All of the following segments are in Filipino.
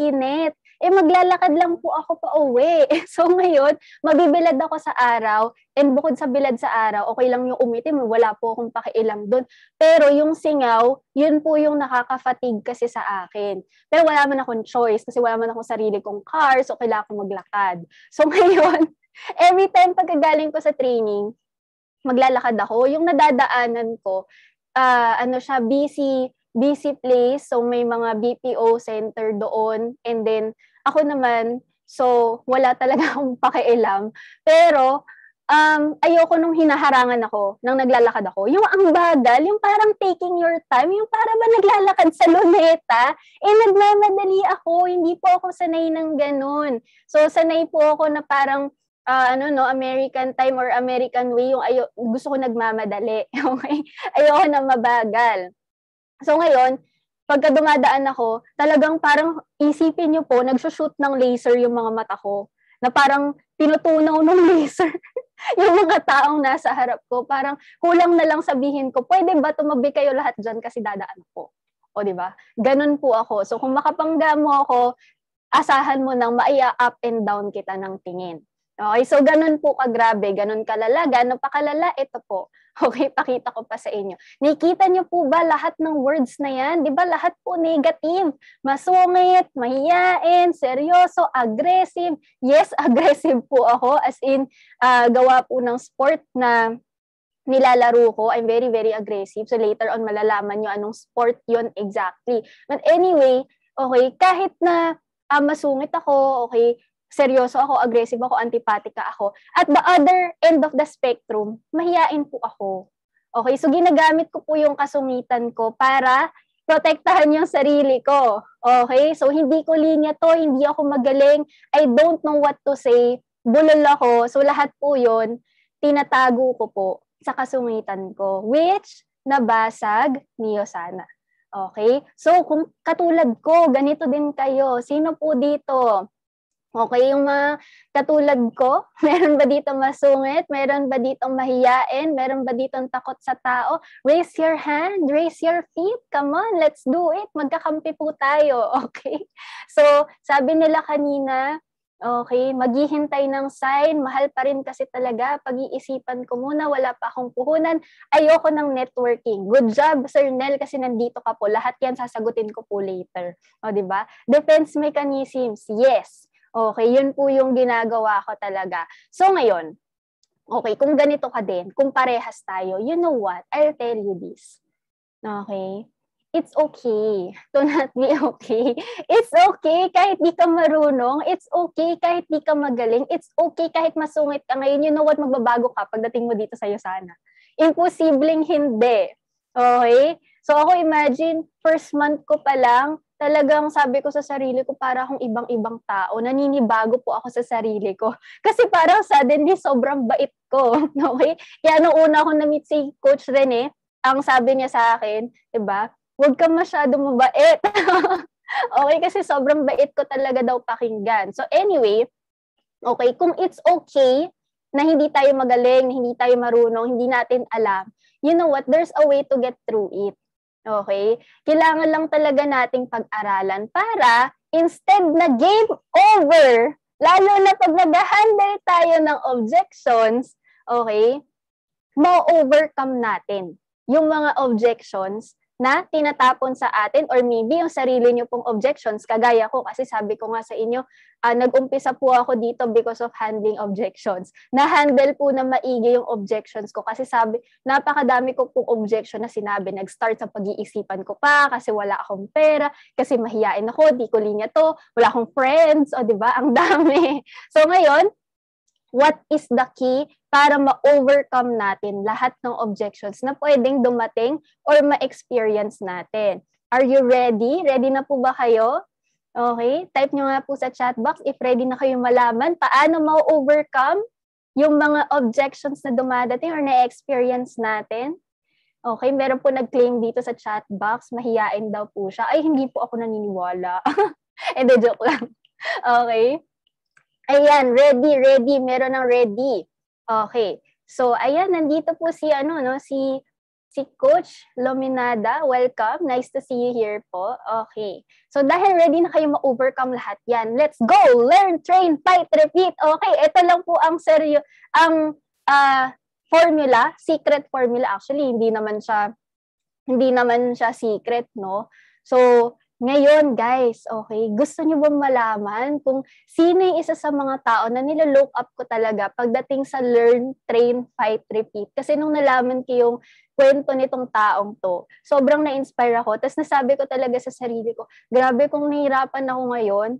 init. Eh maglalakad lang po ako pa uwi. so ngayon, mabibilad ako sa araw and bukod sa bilad sa araw, okay lang yung umiti. wala po akong pakialam doon. Pero yung singaw, yun po yung nakaka-fatigue kasi sa akin. Pero wala man akong choice kasi wala man akong sarili kong car, so kailangan akong maglakad. So ngayon, every time pagkagaling ko sa training, maglalakad ako, yung nadadaanan ko, uh, ano siya, busy busy place. So, may mga BPO center doon. And then, ako naman, so, wala talaga akong pakialam. Pero, um, ayoko nung hinaharangan ako, nang naglalakad ako. Yung ang bagal, yung parang taking your time, yung para ba naglalakad sa luneta. Eh, nagmamadali ako. Hindi po ako sanay ng ganun. So, sanay po ako na parang, uh, ano no, American time or American way, yung ayo, gusto ko nagmamadali. Okay? ayoko na mabagal. So ngayon, pagka dumadaan ako, talagang parang isipin nyo po, nagsushoot ng laser yung mga mata ko. Na parang tinutunaw ng laser yung mga taong nasa harap ko. Parang kulang na lang sabihin ko, pwede ba tumabi kayo lahat dyan kasi dadaan ko. O, di ba? Ganun po ako. So, kung makapangga mo ako, asahan mo nang maia up and down kita ng tingin. Okay, so ganun po kagrabe, ganun kalala, ganun pakalala, ito po. Okay, pakita ko pa sa inyo. Nakikita niyo po ba lahat ng words na yan? Di ba lahat po negative? Masungit, mahiyain, seryoso, aggressive. Yes, aggressive po ako. As in, uh, gawa po ng sport na nilalaro ko, I'm very, very aggressive. So later on, malalaman niyo anong sport yon exactly. But anyway, okay, kahit na uh, masungit ako, okay, seryoso ako, aggressive ako, antipatika ako. At the other end of the spectrum, mahiyain po ako. Okay, so ginagamit ko po yung kasungitan ko para protektahan yung sarili ko. Okay? So, hindi ko linya to, hindi ako magaling, I don't know what to say, bulol ako. So, lahat po yun, tinatago ko po sa kasungitan ko, which nabasag niyo sana. Okay? So, kung katulad ko, ganito din kayo, sino po dito? Okay, yung mga katulad ko, meron ba dito masungit? Meron ba dito mahiyain? Meron ba dito takot sa tao? Raise your hand, raise your feet. Come on, let's do it. Magkakampi po tayo, okay? So, sabi nila kanina, Okay, maghihintay ng sign, mahal pa rin kasi talaga. Pag-iisipan ko muna, wala pa akong puhunan. Ayoko ng networking. Good job, Sir Nel, kasi nandito ka po. Lahat yan sasagutin ko po later. O, di ba? Defense mechanisms, yes. Okay, yun po yung ginagawa ko talaga. So ngayon, okay, kung ganito ka din, kung parehas tayo, you know what? I'll tell you this. Okay? It's okay to not be okay. It's okay kahit di ka marunong. It's okay kahit di ka magaling. It's okay kahit masungit ka ngayon. You know what? Magbabago ka pagdating mo dito sa'yo sana. Imposibleng hindi. Okay? So ako imagine, first month ko pa lang, talagang sabi ko sa sarili ko, para akong ibang-ibang tao. Naninibago po ako sa sarili ko. Kasi parang suddenly, sobrang bait ko. Okay? Kaya nung una ko na-meet si Coach Rene, ang sabi niya sa akin, di ba, huwag kang masyado mabait. okay? Kasi sobrang bait ko talaga daw pakinggan. So anyway, okay, kung it's okay na hindi tayo magaling, hindi tayo marunong, hindi natin alam, you know what, there's a way to get through it. Okay? Kailangan lang talaga nating pag-aralan para instead na game over, lalo na pag nag-handle tayo ng objections, okay, ma-overcome natin yung mga objections na tinatapon sa atin or maybe yung sarili nyo pong objections. Kagaya ko kasi sabi ko nga sa inyo, uh, nag-umpisa po ako dito because of handling objections. Na-handle po na maigi yung objections ko kasi sabi, napakadami ko pong objection na sinabi. Nag-start sa pag-iisipan ko pa kasi wala akong pera, kasi mahiyain ako, di ko linya to, wala akong friends, o di ba ang dami. So ngayon, what is the key para ma-overcome natin lahat ng objections na pwedeng dumating or ma-experience natin. Are you ready? Ready na po ba kayo? Okay, type nyo nga po sa chat box if ready na kayo malaman paano ma-overcome yung mga objections na dumadating or na-experience natin. Okay, meron po nag-claim dito sa chat box, mahiyain daw po siya. Ay, hindi po ako naniniwala. eh, joke lang. Okay. Ayan, ready, ready. Meron ng ready. Okay. So ayan nandito po si ano no si si Coach Lominada. Welcome. Nice to see you here po. Okay. So dahil ready na kayo ma-overcome lahat 'yan, let's go. Learn, train, fight, repeat. Okay, ito lang po ang seryo ang uh, formula, secret formula actually, hindi naman siya hindi naman siya secret, no? So, ngayon, guys, okay, gusto nyo bang malaman kung sino yung isa sa mga tao na nilalook up ko talaga pagdating sa learn, train, fight, repeat? Kasi nung nalaman ko yung kwento nitong taong to, sobrang na-inspire ako. Tapos nasabi ko talaga sa sarili ko, grabe kung nahirapan ako ngayon,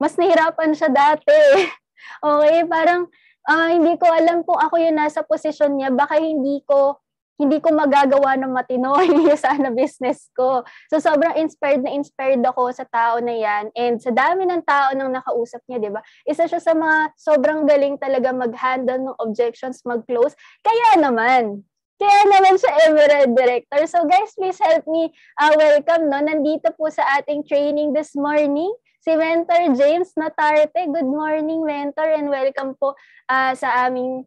mas nahirapan siya dati. okay, parang uh, hindi ko alam kung ako yung nasa posisyon niya, baka hindi ko hindi ko magagawa ng matinoy sana business ko. So sobrang inspired na inspired ako sa tao na yan and sa dami ng tao nang nakausap niya, 'di ba? Isa siya sa mga sobrang galing talaga mag-handle ng objections, mag-close. Kaya naman, kaya naman siya Emerald Director. So guys, please help me uh, welcome. No? Nandito po sa ating training this morning si Mentor James Natarte. Good morning, Mentor, and welcome po uh, sa aming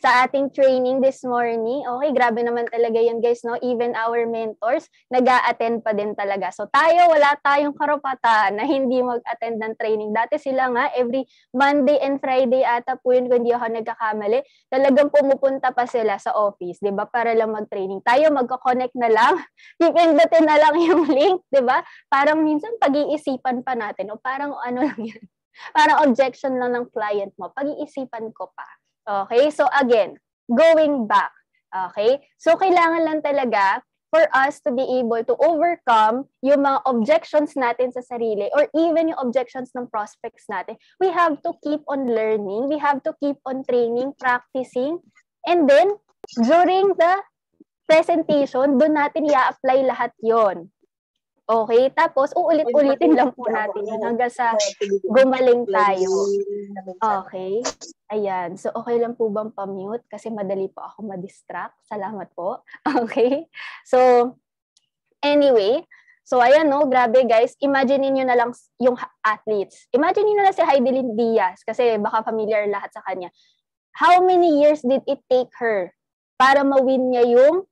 sa ating training this morning. Okay, grabe naman talaga yan guys, no? Even our mentors, nag attend pa din talaga. So tayo, wala tayong karapatan na hindi mag-attend ng training. Dati sila nga, every Monday and Friday ata po yun, kung hindi ako nagkakamali, talagang pumupunta pa sila sa office, di ba? Para lang mag-training. Tayo, magkoconnect na lang. Pipindutin na lang yung link, di ba? Parang minsan pag-iisipan pa natin, o parang ano lang yan. Parang objection lang ng client mo. Pag-iisipan ko pa. Okay? So again, going back. Okay? So kailangan lang talaga for us to be able to overcome yung mga objections natin sa sarili or even yung objections ng prospects natin. We have to keep on learning. We have to keep on training, practicing. And then, during the presentation, doon natin i-apply lahat yon Okay, tapos uulit-ulitin lang po natin yun hanggang sa gumaling tayo. Okay. Ayan. So, okay lang po bang pa-mute? Kasi madali po ako madistract. Salamat po. Okay. So, anyway. So, ayan no. Grabe guys. Imagine niyo na lang yung athletes. Imagine niyo na lang si Heidelin Diaz. Kasi baka familiar lahat sa kanya. How many years did it take her para ma-win niya yung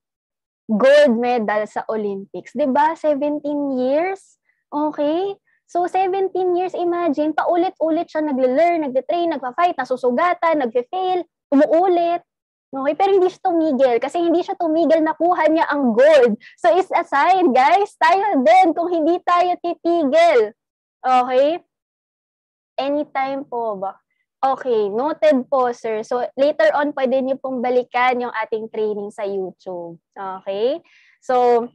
gold medal sa Olympics. ba diba? 17 years? Okay? So, 17 years, imagine, paulit-ulit siya nagle-learn, nagde-train, nagpa-fight, nasusugatan, nagfe-fail, umuulit. Okay, pero hindi siya tumigil kasi hindi siya tumigil nakuha niya ang gold. So it's a sign, guys. Tayo din kung hindi tayo titigil. Okay? Anytime po ba? Okay, noted po sir. So later on pwede niyo pong balikan yung ating training sa YouTube. Okay? So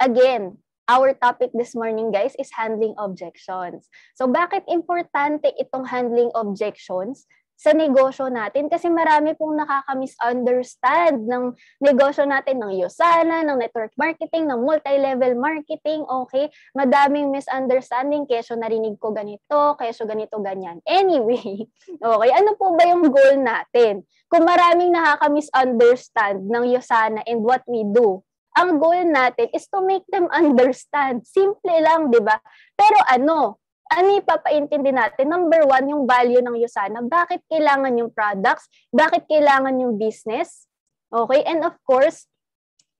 again, our topic this morning guys is handling objections. So bakit importante itong handling objections? sa negosyo natin kasi marami pong nakaka-misunderstand ng negosyo natin ng USANA, ng network marketing, ng multi-level marketing, okay? Madaming misunderstanding, keso narinig ko ganito, keso ganito, ganyan. Anyway, okay, ano po ba yung goal natin? Kung maraming nakaka-misunderstand ng USANA and what we do, ang goal natin is to make them understand. Simple lang, di ba? Pero ano, ano ipapaintindi natin? Number one, yung value ng Yusana. Bakit kailangan yung products? Bakit kailangan yung business? Okay? And of course,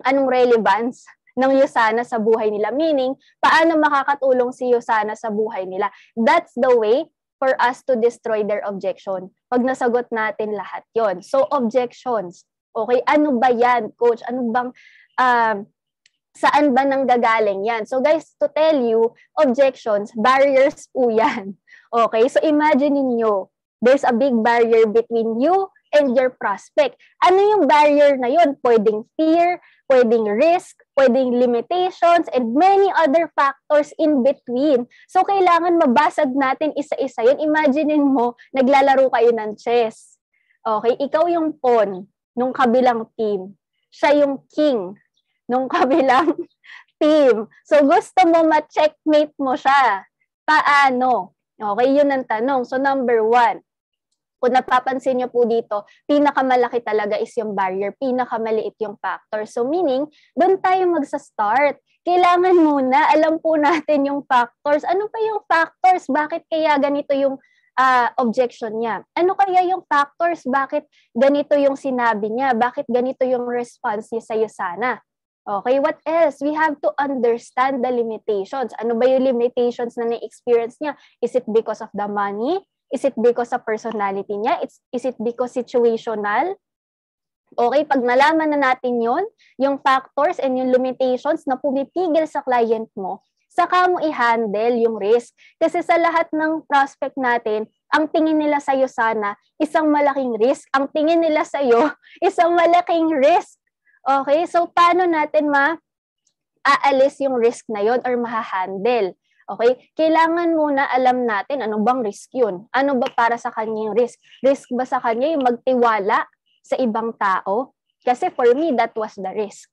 anong relevance ng Yusana sa buhay nila? Meaning, paano makakatulong si Yusana sa buhay nila? That's the way for us to destroy their objection. Pag nasagot natin lahat yon So, objections. Okay, ano ba yan, coach? Ano bang um, uh, saan ba nang gagaling yan? So guys, to tell you, objections, barriers po yan. Okay, so imagine niyo there's a big barrier between you and your prospect. Ano yung barrier na yun? Pwedeng fear, pwedeng risk, pwedeng limitations, and many other factors in between. So, kailangan mabasag natin isa-isa yun. Imaginin mo, naglalaro kayo ng chess. Okay, ikaw yung pawn nung kabilang team. Siya yung king nung kabilang team. So gusto mo ma-checkmate mo siya. Paano? Okay, yun ang tanong. So number one, kung napapansin nyo po dito, pinakamalaki talaga is yung barrier, pinakamaliit yung factor. So meaning, doon tayo magsa-start. Kailangan muna, alam po natin yung factors. Ano pa yung factors? Bakit kaya ganito yung uh, objection niya? Ano kaya yung factors? Bakit ganito yung sinabi niya? Bakit ganito yung response niya sa'yo sana? Okay, what else? We have to understand the limitations. Ano ba yung limitations na na-experience niya? Is it because of the money? Is it because sa personality niya? It's, is it because situational? Okay, pag nalaman na natin yon, yung factors and yung limitations na pumipigil sa client mo, saka mo i-handle yung risk. Kasi sa lahat ng prospect natin, ang tingin nila sa'yo sana, isang malaking risk. Ang tingin nila sa'yo, isang malaking risk Okay, so paano natin ma aalis yung risk na yon or mahahandle? Okay? Kailangan muna alam natin ano bang risk yun. Ano ba para sa kanya yung risk? Risk ba sa kanya yung magtiwala sa ibang tao? Kasi for me, that was the risk.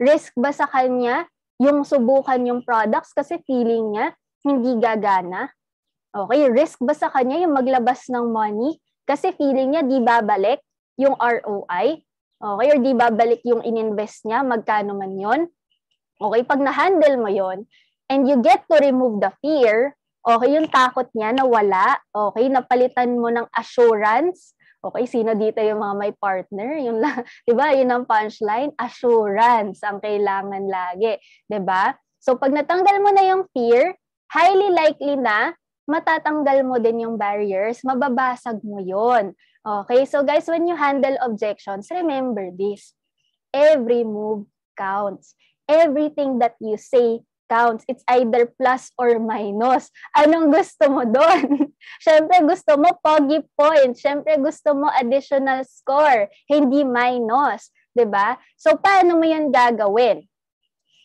Risk ba sa kanya yung subukan yung products kasi feeling niya hindi gagana? Okay, risk ba sa kanya yung maglabas ng money kasi feeling niya di babalik yung ROI? Okay, or di balik yung ininvest niya, magkano man yon. Okay, pag na-handle mo yon and you get to remove the fear, okay, yung takot niya na wala, okay, napalitan mo ng assurance, okay, sino dito yung mga may partner? Yung, di ba, yun ang punchline, assurance ang kailangan lagi, di ba? So, pag natanggal mo na yung fear, highly likely na matatanggal mo din yung barriers, mababasag mo yon Okay, so guys, when you handle objections, remember this. Every move counts. Everything that you say counts. It's either plus or minus. Anong gusto mo doon? Siyempre, gusto mo pogi point. Siyempre, gusto mo additional score. Hindi minus. ba? Diba? So, paano mo yan gagawin?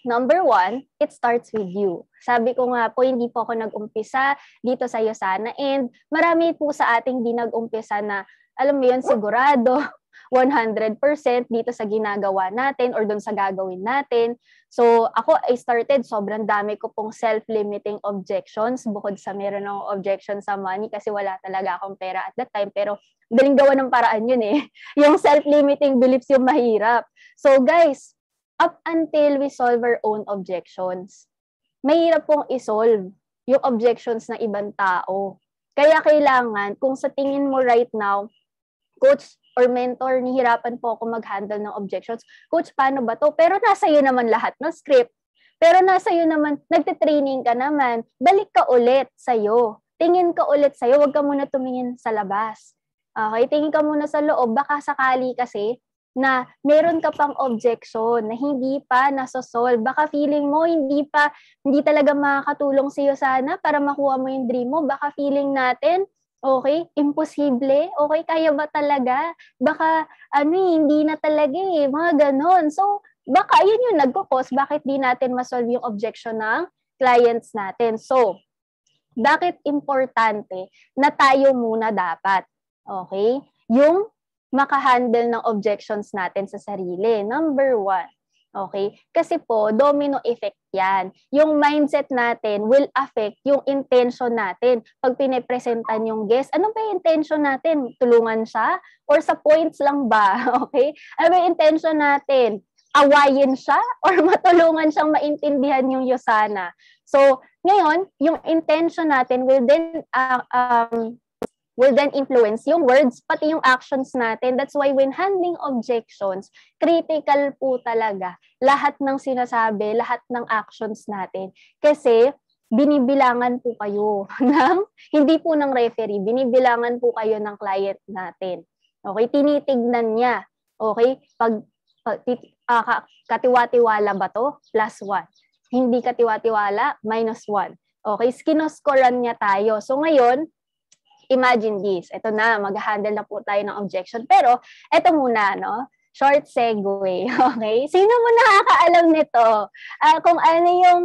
Number one, it starts with you. Sabi ko nga po, hindi po ako nag-umpisa dito sa iyo sana. And marami po sa ating hindi nag-umpisa na alam mo yun, sigurado, 100% dito sa ginagawa natin or doon sa gagawin natin. So, ako, I started, sobrang dami ko pong self-limiting objections bukod sa meron akong objection sa money kasi wala talaga akong pera at that time. Pero, galing gawa ng paraan yun eh. Yung self-limiting beliefs yung mahirap. So, guys, up until we solve our own objections, mahirap pong isolve yung objections ng ibang tao. Kaya kailangan, kung sa tingin mo right now, coach or mentor, nihirapan po ako mag-handle ng objections. Coach, paano ba to? Pero nasa iyo naman lahat ng script. Pero nasa iyo naman, nagte-training ka naman. Balik ka ulit sa iyo. Tingin ka ulit sa iyo, huwag ka muna tumingin sa labas. Okay, tingin ka muna sa loob. Baka sakali kasi na meron ka pang objection na hindi pa nasosolve. Baka feeling mo hindi pa, hindi talaga makakatulong sa iyo sana para makuha mo yung dream mo. Baka feeling natin, Okay, imposible. Okay, kaya ba talaga? Baka ano eh, hindi na talaga eh, mga ganon. So, baka yun yung nagkukos bakit di natin masolve yung objection ng clients natin. So, bakit importante na tayo muna dapat? Okay? Yung makahandle ng objections natin sa sarili. Number one, Okay? Kasi po, domino effect yan. Yung mindset natin will affect yung intention natin. Pag pinepresentan yung guest, ano ba yung intention natin? Tulungan siya? Or sa points lang ba? Okay? Ano ba yung intention natin? Awayin siya? Or matulungan siyang maintindihan yung yosana? So, ngayon, yung intention natin will then uh, um, will then influence yung words, pati yung actions natin. That's why when handling objections, critical po talaga lahat ng sinasabi, lahat ng actions natin. Kasi binibilangan po kayo ng, hindi po ng referee, binibilangan po kayo ng client natin. Okay, tinitignan niya. Okay, pag, pag uh, katiwatiwala ba to? Plus one. Hindi katiwatiwala, minus one. Okay, skinoscorean niya tayo. So ngayon, imagine this. Ito na, mag-handle na po tayo ng objection. Pero, ito muna, no? Short segue, okay? Sino mo nakakaalam nito? Uh, kung ano yung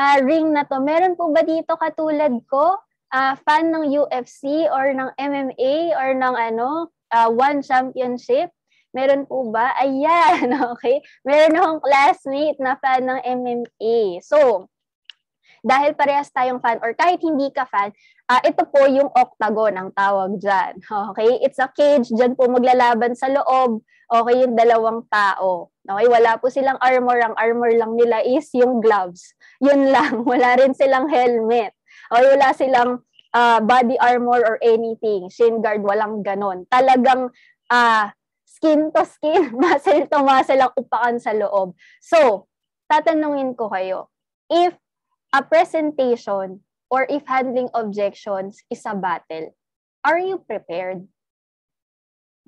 uh, ring na to? Meron po ba dito katulad ko? Uh, fan ng UFC or ng MMA or ng ano, uh, One Championship? Meron po ba? Ayan, okay? Meron akong classmate na fan ng MMA. So, dahil parehas tayong fan or kahit hindi ka fan, uh, ito po yung octagon ang tawag dyan. Okay? It's a cage. Dyan po maglalaban sa loob. Okay, yung dalawang tao. Okay, wala po silang armor. Ang armor lang nila is yung gloves. Yun lang. Wala rin silang helmet. Okay, wala silang uh, body armor or anything. Shin guard, walang ganon. Talagang uh, skin to skin, muscle to muscle ang upakan sa loob. So, tatanungin ko kayo, if A presentation or if handling objections is a battle, are you prepared?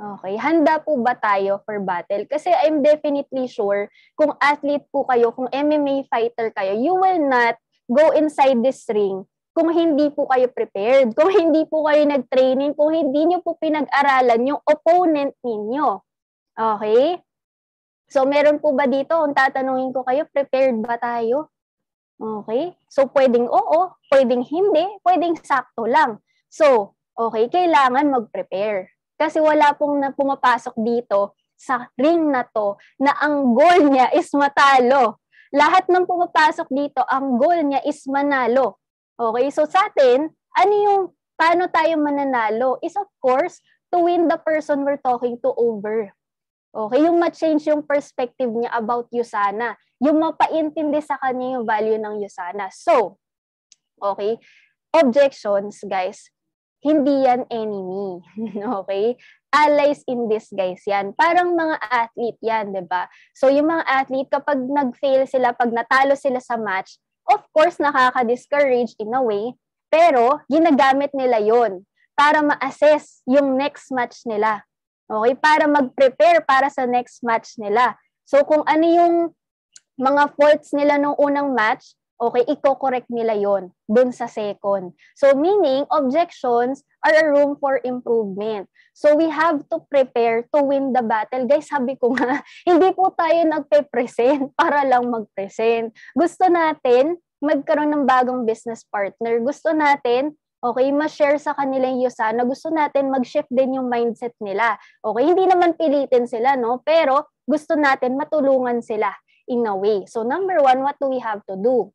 Okay, handa po ba tayo for battle? Kasi I'm definitely sure kung athlete po kayo, kung MMA fighter kayo, you will not go inside this ring kung hindi po kayo prepared, kung hindi po kayo nag-training, kung hindi nyo po pinag-aralan yung opponent ninyo. Okay? So, meron po ba dito, kung tatanungin ko kayo, prepared ba tayo? Okay? So, pwedeng oo, pwedeng hindi, pwedeng sakto lang. So, okay, kailangan mag-prepare. Kasi wala pong na pumapasok dito sa ring na to na ang goal niya is matalo. Lahat ng pumapasok dito, ang goal niya is manalo. Okay? So, sa atin, ano yung, paano tayo mananalo? Is of course, to win the person we're talking to over. Okay? Yung ma-change yung perspective niya about you sana yung mapaintindi sa kanya yung value ng USANA. So, okay, objections, guys, hindi yan enemy. okay? Allies in disguise yan. Parang mga athlete yan, di ba? So, yung mga athlete, kapag nag-fail sila, pag natalo sila sa match, of course, nakaka-discourage in a way, pero ginagamit nila yon para ma-assess yung next match nila. Okay? Para mag-prepare para sa next match nila. So, kung ano yung mga faults nila nung unang match, okay, i-correct nila yon dun sa second. So meaning, objections are a room for improvement. So we have to prepare to win the battle. Guys, sabi ko nga, hindi po tayo nagpe-present para lang mag-present. Gusto natin magkaroon ng bagong business partner. Gusto natin Okay, ma-share sa kanila yung na Gusto natin mag-shift din yung mindset nila. Okay, hindi naman pilitin sila, no? Pero gusto natin matulungan sila in a way. So number one, what do we have to do?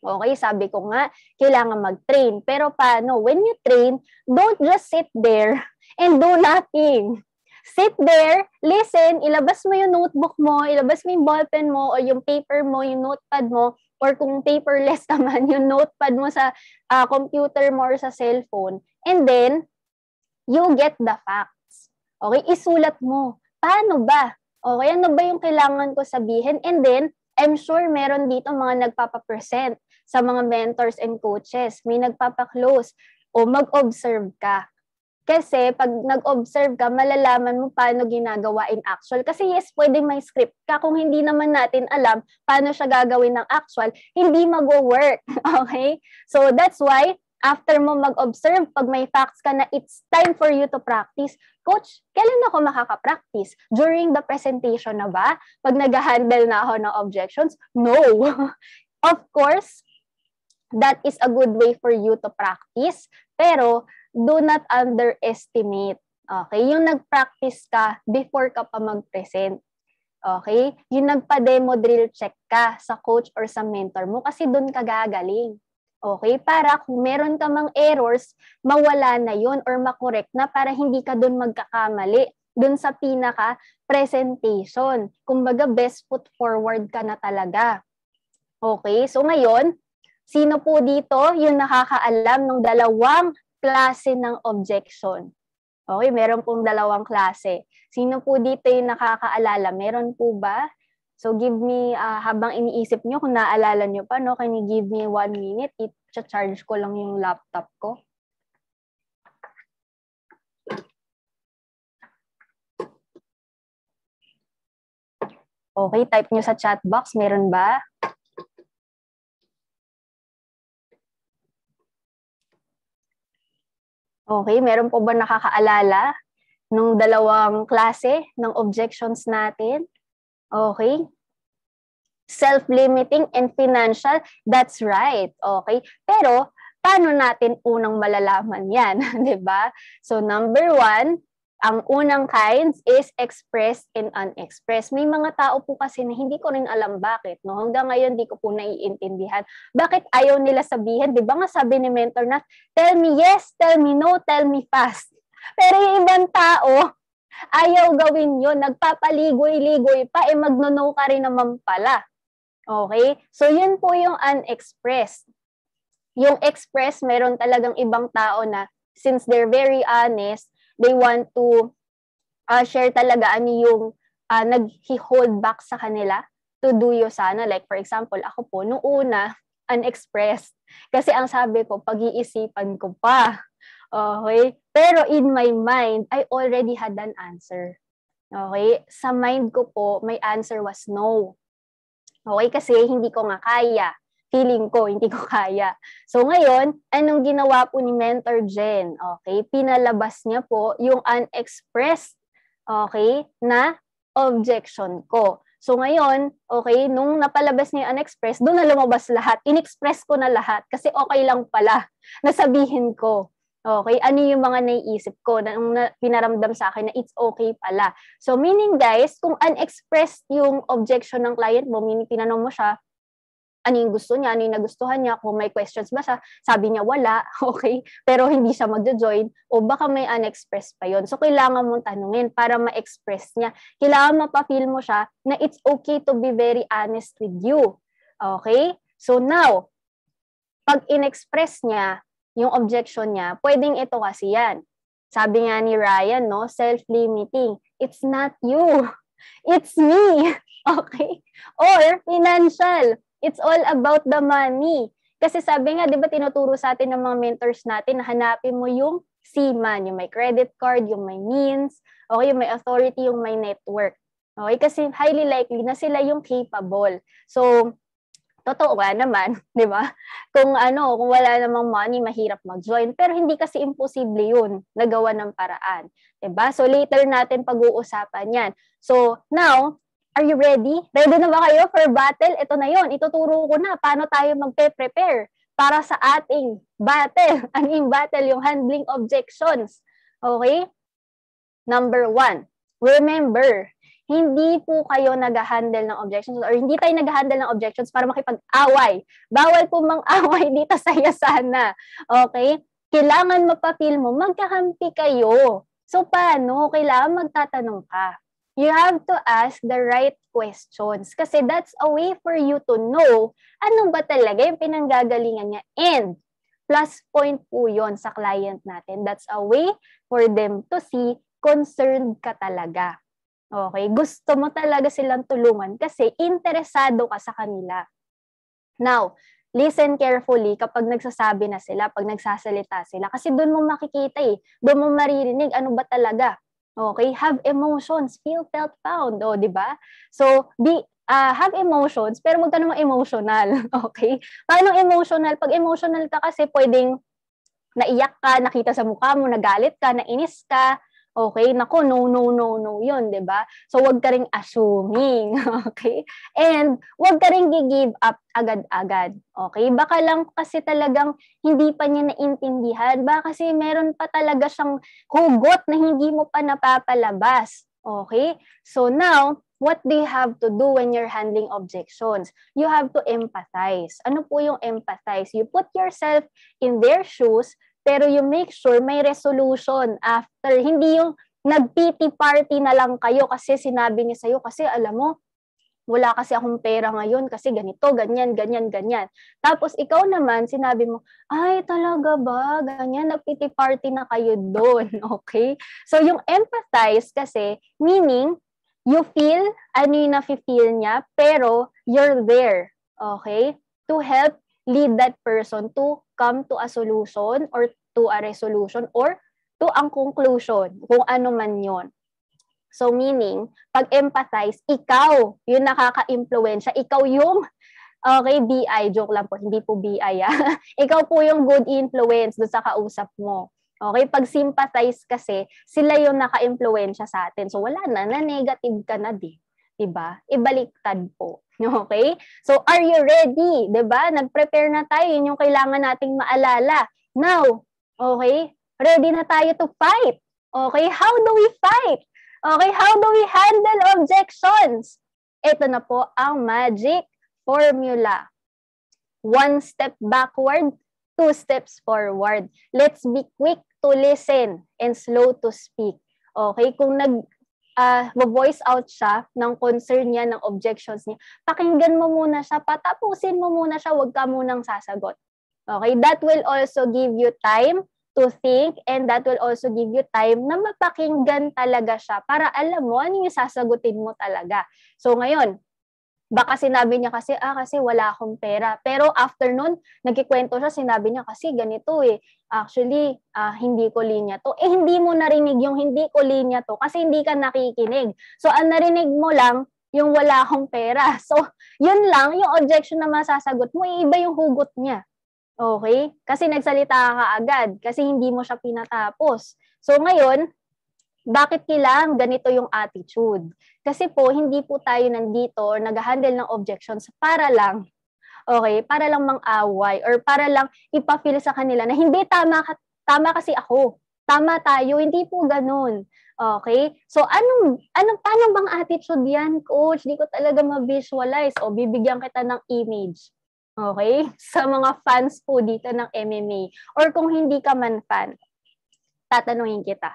Okay, sabi ko nga, kailangan mag-train. Pero paano? When you train, don't just sit there and do nothing. Sit there, listen, ilabas mo yung notebook mo, ilabas mo yung ballpen mo, o yung paper mo, yung notepad mo, or kung paperless naman, yung notepad mo sa uh, computer mo or sa cellphone. And then, you get the facts. Okay, isulat mo. Paano ba? Okay, ano ba yung kailangan ko sabihin? And then, I'm sure meron dito mga nagpapapresent sa mga mentors and coaches. May nagpapaklose o mag-observe ka. Kasi pag nag-observe ka, malalaman mo paano ginagawa in actual. Kasi yes, pwede may script ka. Kung hindi naman natin alam paano siya gagawin ng actual, hindi mag-work. Okay? So that's why after mo mag-observe, pag may facts ka na it's time for you to practice, Coach, kailan ako makakapractice? During the presentation na ba? Pag nag-handle na ako ng objections? No! of course, that is a good way for you to practice, pero do not underestimate. Okay? Yung nag-practice ka before ka pa mag-present. Okay? Yung nagpa-demo drill check ka sa coach or sa mentor mo kasi doon ka gagaling. Okay? Para kung meron ka mang errors, mawala na yon or makorek na para hindi ka doon magkakamali doon sa pinaka presentation. Kumbaga best foot forward ka na talaga. Okay? So ngayon, sino po dito yung nakakaalam ng dalawang klase ng objection? Okay, meron pong dalawang klase. Sino po dito yung nakakaalala? Meron po ba? So give me, uh, habang iniisip nyo, kung naalala nyo pa, no, can you give me one minute? I-charge ko lang yung laptop ko. Okay, type nyo sa chat box. Meron ba? Okay, meron po ba nakakaalala ng dalawang klase ng objections natin? Okay? Self-limiting and financial, that's right. Okay? Pero, paano natin unang malalaman yan? di ba? So, number one, ang unang kinds is expressed and unexpressed. May mga tao po kasi na hindi ko rin alam bakit. No? Hanggang ngayon, hindi ko po naiintindihan. Bakit ayaw nila sabihin? Di ba nga sabi ni mentor na, tell me yes, tell me no, tell me fast. Pero yung ibang tao, Ayaw gawin yon Nagpapaligoy-ligoy pa, eh magno-no ka rin naman pala. Okay? So, yun po yung unexpressed. Yung express, meron talagang ibang tao na since they're very honest, they want to uh, share talaga ano yung uh, ah, nag-hold back sa kanila to do you sana. Like, for example, ako po, nung una, unexpressed. Kasi ang sabi ko, pag-iisipan ko pa. Okay? Pero in my mind, I already had an answer. Okay? Sa mind ko po, my answer was no. Okay? Kasi hindi ko nga kaya. Feeling ko, hindi ko kaya. So ngayon, anong ginawa po ni Mentor Jen? Okay? Pinalabas niya po yung unexpressed, okay, na objection ko. So ngayon, okay, nung napalabas niya yung unexpressed, doon na lumabas lahat. Inexpress ko na lahat kasi okay lang pala nasabihin ko. Okay, ano yung mga naiisip ko na, na pinaramdam sa akin na it's okay pala. So meaning guys, kung unexpressed yung objection ng client mo, meaning tinanong mo siya, ano yung gusto niya, ano yung nagustuhan niya, kung may questions ba siya, sabi niya wala, okay, pero hindi siya magjo-join, o baka may unexpressed pa yon So, kailangan mong tanungin para ma-express niya. Kailangan mapapil mo siya na it's okay to be very honest with you. Okay? So now, pag in-express niya, yung objection niya, pwedeng ito kasi yan. Sabi nga ni Ryan, no, self-limiting. It's not you. It's me. Okay? Or financial. It's all about the money. Kasi sabi nga, di ba tinuturo sa atin ng mga mentors natin na hanapin mo yung C-man, yung may credit card, yung may means, okay, yung may authority, yung may network. Okay? Kasi highly likely na sila yung capable. So, totoo nga naman, 'di ba? Kung ano, kung wala namang money, mahirap mag-join. Pero hindi kasi imposible 'yun, nagawa ng paraan, 'di ba? So later natin pag-uusapan 'yan. So now, are you ready? Ready na ba kayo for battle? Ito na 'yon. Ituturo ko na paano tayo magpe-prepare para sa ating battle. Ang ano in battle yung handling objections. Okay? Number one, remember hindi po kayo nag-handle ng objections or hindi tayo nag-handle ng objections para makipag-away. Bawal po mang-away dito sa yasana. Okay? Kailangan mapapil mo, magkahampi kayo. So, paano? Kailangan magtatanong ka. You have to ask the right questions kasi that's a way for you to know ano ba talaga yung pinanggagalingan niya. And plus point po yon sa client natin. That's a way for them to see concerned ka talaga. Okay, gusto mo talaga silang tulungan kasi interesado ka sa kanila. Now, listen carefully kapag nagsasabi na sila, pag nagsasalita sila. Kasi doon mo makikita eh. Doon mo maririnig ano ba talaga. Okay? Have emotions. Feel, felt, found. O, oh, di ba? So, be, uh, have emotions, pero huwag ka namang emotional. Okay? Paano emotional? Pag emotional ka kasi pwedeng naiyak ka, nakita sa mukha mo, nagalit ka, nainis ka, Okay? Nako, no, no, no, no yun, di ba? So, wag ka rin assuming, okay? And, wag ka rin give up agad-agad, okay? Baka lang kasi talagang hindi pa niya naintindihan. Baka kasi meron pa talaga siyang hugot na hindi mo pa napapalabas, okay? So, now, what do you have to do when you're handling objections? You have to empathize. Ano po yung empathize? You put yourself in their shoes pero you make sure may resolution after. Hindi yung nag-pity party na lang kayo kasi sinabi niya sa'yo, kasi alam mo, wala kasi akong pera ngayon kasi ganito, ganyan, ganyan, ganyan. Tapos ikaw naman, sinabi mo, ay talaga ba, ganyan, nag-pity party na kayo doon, okay? So yung empathize kasi, meaning, you feel, ano yung na feel niya, pero you're there, okay? To help lead that person to come to a solution or to a resolution or to ang conclusion, kung ano man yon. So meaning, pag-empathize, ikaw yung nakaka-impluensya, ikaw yung Okay, BI, joke lang po, hindi po BI ah. ikaw po yung good influence doon sa kausap mo. Okay, pag sympathize kasi, sila yung naka-impluensya sa atin. So wala na, na-negative ka na din diba? ibaliktad po. Okay? So, are you ready? ba? Diba? Nag-prepare na tayo. Yun yung kailangan nating maalala. Now, okay, ready na tayo to fight. Okay, how do we fight? Okay, how do we handle objections? Ito na po ang magic formula. One step backward, two steps forward. Let's be quick to listen and slow to speak. Okay, kung nag uh, ah, voice out siya ng concern niya, ng objections niya, pakinggan mo muna siya, patapusin mo muna siya, huwag ka munang sasagot. Okay? That will also give you time to think and that will also give you time na mapakinggan talaga siya para alam mo ano yung sasagutin mo talaga. So ngayon, baka sinabi niya kasi, ah, kasi wala akong pera. Pero after nun, nagkikwento siya, sinabi niya kasi ganito eh, actually, ah, hindi ko linya to. Eh, hindi mo narinig yung hindi ko linya to kasi hindi ka nakikinig. So, ang narinig mo lang, yung wala akong pera. So, yun lang, yung objection na masasagot mo, eh, iba yung hugot niya. Okay? Kasi nagsalita ka agad, kasi hindi mo siya pinatapos. So, ngayon, bakit kailangan ganito yung attitude? Kasi po, hindi po tayo nandito or nag-handle ng objections para lang, okay, para lang mang-away or para lang ipa-feel sa kanila na hindi tama, tama kasi ako. Tama tayo, hindi po ganun. Okay? So, anong, anong, paano bang attitude yan, coach? Hindi ko talaga ma-visualize. O, bibigyan kita ng image. Okay? Sa mga fans po dito ng MMA. Or kung hindi ka man fan, tatanungin kita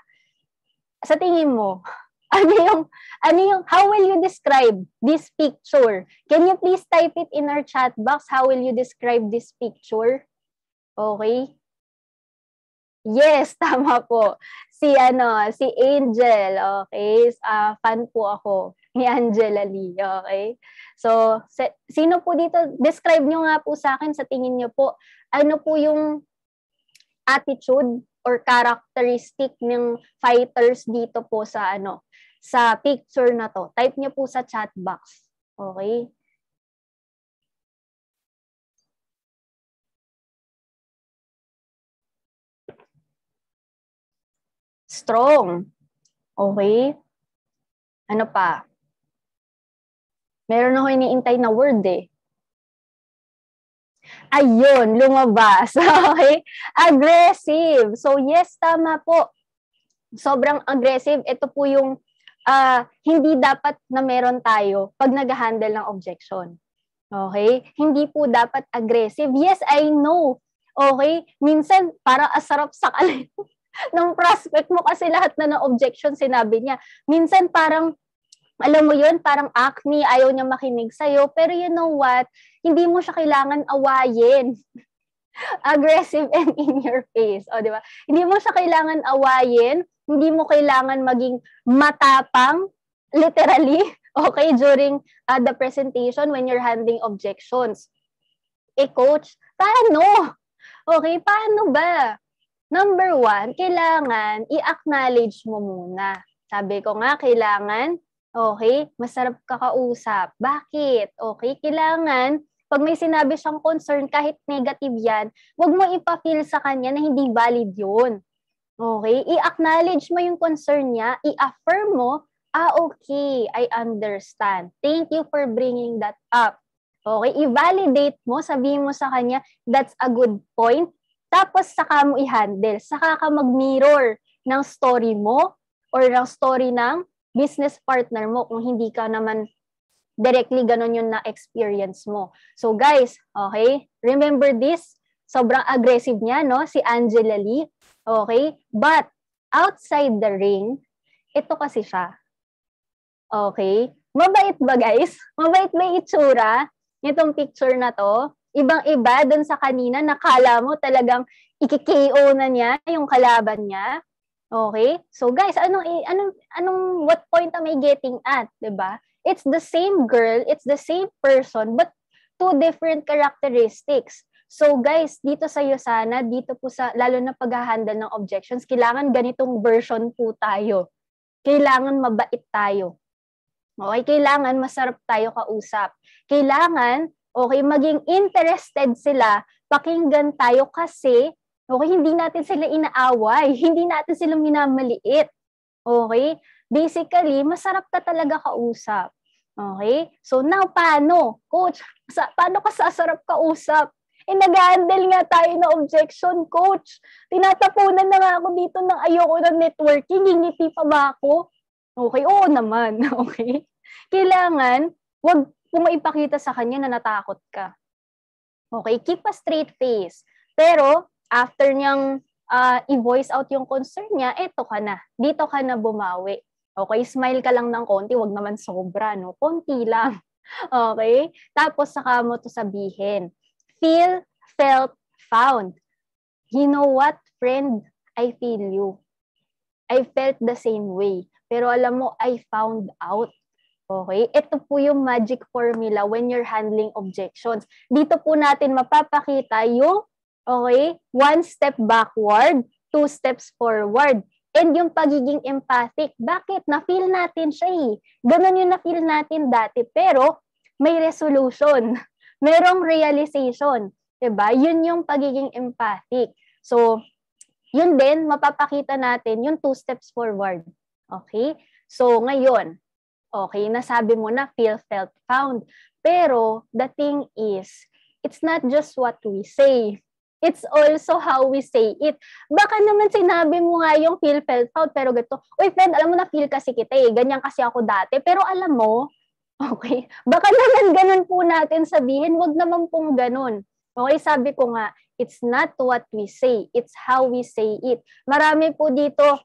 sa tingin mo, ano yung, ano yung, how will you describe this picture? Can you please type it in our chat box? How will you describe this picture? Okay. Yes, tama po. Si ano, si Angel, okay? Uh, fan po ako ni Angela Lee, okay? So, sino po dito? Describe nyo nga po sa akin sa tingin nyo po, ano po yung attitude or characteristic ng fighters dito po sa ano sa picture na to. Type niyo po sa chat box. Okay? Strong. Okay? Ano pa? Meron ako iniintay na word eh. Ayun, lumabas. Okay? Aggressive. So yes, tama po. Sobrang aggressive. Ito po yung uh, hindi dapat na meron tayo pag nag-handle ng objection. Okay? Hindi po dapat aggressive. Yes, I know. Okay? Minsan, para asarap sa kalay ng prospect mo kasi lahat na ng objection sinabi niya. Minsan parang alam mo yun, parang acne, ayaw niya makinig sa'yo. Pero you know what? Hindi mo siya kailangan awayin. Aggressive and in your face. O, di ba? Hindi mo siya kailangan awayin. Hindi mo kailangan maging matapang, literally, okay, during uh, the presentation when you're handling objections. Eh, coach, paano? Okay, paano ba? Number one, kailangan i-acknowledge mo muna. Sabi ko nga, kailangan Okay? Masarap kakausap. Bakit? Okay? Kailangan, pag may sinabi siyang concern, kahit negative yan, wag mo ipa-feel sa kanya na hindi valid yun. Okay? I-acknowledge mo yung concern niya, i-affirm mo, ah, okay, I understand. Thank you for bringing that up. Okay? I-validate mo, sabihin mo sa kanya, that's a good point. Tapos saka mo i-handle, saka ka mag-mirror ng story mo or ng story ng business partner mo kung hindi ka naman directly ganun yung na-experience mo. So guys, okay, remember this, sobrang aggressive niya, no? Si Angela Lee, okay? But outside the ring, ito kasi siya. Okay? Mabait ba guys? Mabait ba itsura nitong picture na to? Ibang-iba dun sa kanina, nakala mo talagang ikikao na niya yung kalaban niya. Okay? So guys, anong eh, anong anong what point am I getting at, 'di ba? It's the same girl, it's the same person but two different characteristics. So guys, dito sa iyo sana, dito po sa lalo na pag-handle ng objections, kailangan ganitong version po tayo. Kailangan mabait tayo. Okay, kailangan masarap tayo kausap. Kailangan okay maging interested sila, pakinggan tayo kasi Okay, hindi natin sila inaaway, hindi natin sila minamaliit. Okay? Basically, masarap ka talaga kausap. Okay? So now, paano? Coach, sa, paano ka sasarap kausap? Eh, nag nga tayo na objection, coach. Tinatapunan na nga ako dito ng ayoko ng networking, ngingiti pa ba ako? Okay, oo naman. Okay? Kailangan, wag pumaipakita sa kanya na natakot ka. Okay, keep a straight face. Pero, after niyang uh, i-voice out yung concern niya, eto ka na, dito ka na bumawi. Okay, smile ka lang ng konti, wag naman sobra, no? Konti lang. Okay? Tapos saka mo to sabihin. Feel, felt, found. You know what, friend? I feel you. I felt the same way. Pero alam mo, I found out. Okay? Ito po yung magic formula when you're handling objections. Dito po natin mapapakita yung Okay? One step backward, two steps forward. And yung pagiging empathic, bakit? Na-feel natin siya eh. Ganun yung na-feel natin dati. Pero may resolution. Merong realization. ba diba? Yun yung pagiging empathic. So, yun din, mapapakita natin yung two steps forward. Okay? So, ngayon, okay, nasabi mo na feel, felt, found. Pero, the thing is, it's not just what we say. It's also how we say it. Baka naman sinabi mo nga yung feel felt out, pero ganito, uy friend, alam mo na feel kasi kita eh, ganyan kasi ako dati. Pero alam mo, okay, baka naman ganun po natin sabihin, wag naman pong ganun. Okay, sabi ko nga, it's not what we say, it's how we say it. Marami po dito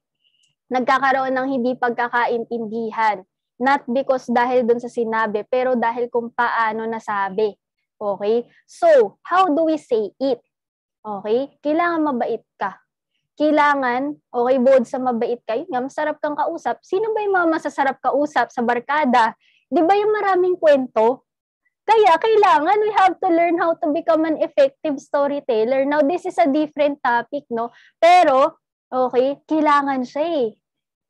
nagkakaroon ng hindi pagkakaintindihan. Not because dahil dun sa sinabi, pero dahil kung paano nasabi. Okay? So, how do we say it? Okay? Kailangan mabait ka. Kailangan, okay, bod sa mabait ka. Yun masarap kang kausap. Sino ba yung mga masasarap kausap sa barkada? Di ba yung maraming kwento? Kaya kailangan we have to learn how to become an effective storyteller. Now, this is a different topic, no? Pero, okay, kailangan siya eh.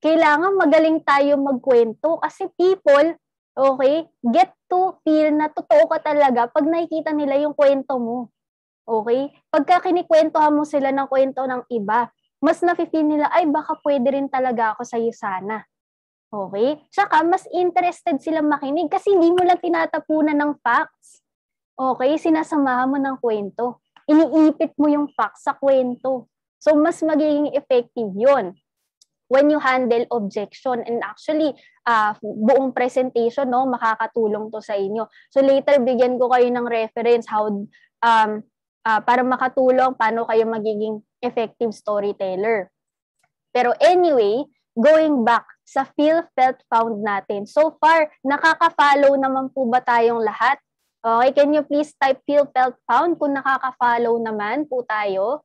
Kailangan magaling tayo magkwento kasi people, okay, get to feel na totoo ka talaga pag nakikita nila yung kwento mo. Okay? Pagka kinikwentohan mo sila ng kwento ng iba, mas nafe-feel nila, ay baka pwede rin talaga ako sa iyo sana. Okay? Saka mas interested silang makinig kasi hindi mo lang tinatapunan ng facts. Okay? Sinasamahan mo ng kwento. Iniipit mo yung facts sa kwento. So, mas magiging effective yon when you handle objection and actually uh, buong presentation no makakatulong to sa inyo so later bigyan ko kayo ng reference how um uh, para makatulong paano kayo magiging effective storyteller. Pero anyway, going back sa feel, felt, found natin. So far, nakaka-follow naman po ba tayong lahat? Okay, can you please type feel, felt, found kung nakaka-follow naman po tayo?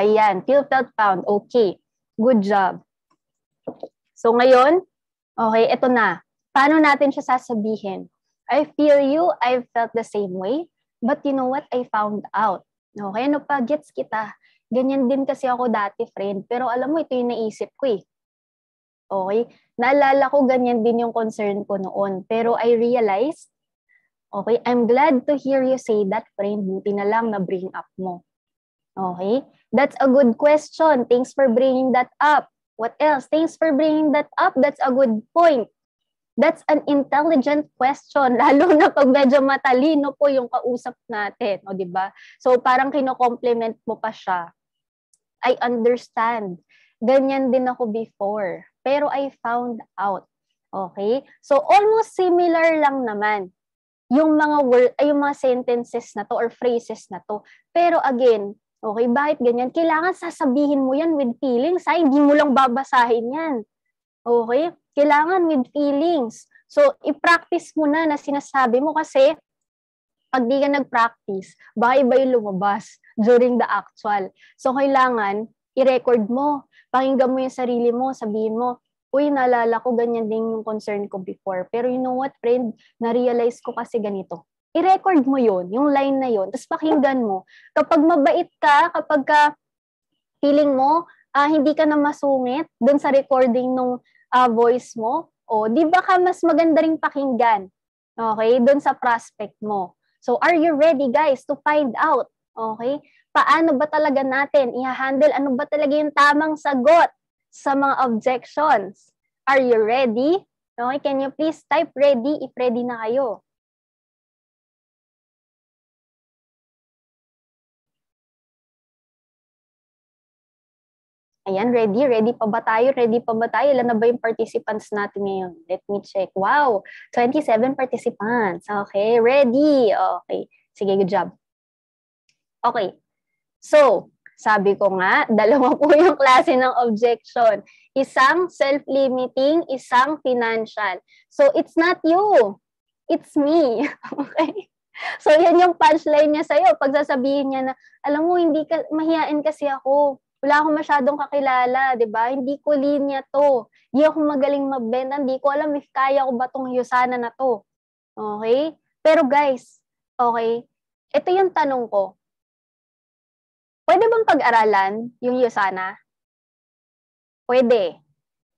Ayan, feel, felt, found. Okay, good job. So ngayon, okay, ito na. Paano natin siya sasabihin? I feel you, I felt the same way, but you know what? I found out. Okay, ano pa, gets kita. Ganyan din kasi ako dati, friend. Pero alam mo, ito yung naisip ko eh. Okay? Naalala ko, ganyan din yung concern ko noon. Pero I realized, okay, I'm glad to hear you say that, friend. Buti na lang na-bring up mo. Okay? That's a good question. Thanks for bringing that up. What else? Thanks for bringing that up. That's a good point. That's an intelligent question, lalo na pag medyo matalino po yung kausap natin, o di ba? So parang kino-compliment mo pa siya. I understand. Ganyan din ako before, pero I found out. Okay? So almost similar lang naman yung mga word, ay, yung mga sentences na to or phrases na to. Pero again, Okay, bakit ganyan? Kailangan sasabihin mo yan with feelings. Ay, hindi mo lang babasahin yan. Okay? Kailangan with feelings. So, i-practice mo na na sinasabi mo kasi pag di ka nag-practice, bye-bye lumabas during the actual. So, kailangan i-record mo. Pakinggan mo yung sarili mo. Sabihin mo, uy, naalala ko ganyan din yung concern ko before. Pero you know what, friend? Na-realize ko kasi ganito i-record mo yon yung line na yon tapos pakinggan mo. Kapag mabait ka, kapag ka feeling mo, uh, hindi ka na masungit dun sa recording ng uh, ah, voice mo, o oh, di ba ka mas maganda ring pakinggan? Okay? Dun sa prospect mo. So, are you ready guys to find out? Okay? Paano ba talaga natin i-handle? Ano ba talaga yung tamang sagot sa mga objections? Are you ready? Okay, can you please type ready if ready na kayo? Ayan, ready? Ready pa ba tayo? Ready pa ba tayo? Ilan na ba yung participants natin ngayon? Let me check. Wow! 27 participants. Okay, ready. Okay. Sige, good job. Okay. So, sabi ko nga, dalawa po yung klase ng objection. Isang self-limiting, isang financial. So, it's not you. It's me. okay? So, yan yung punchline niya sa'yo. Pag sasabihin niya na, alam mo, hindi ka, mahiyain kasi ako wala akong masyadong kakilala, di ba? Hindi ko linya to. Hindi ako magaling magbenta. Hindi ko alam if kaya ko ba tong hiyusana na to. Okay? Pero guys, okay, ito yung tanong ko. Pwede bang pag-aralan yung hiyusana? Pwede.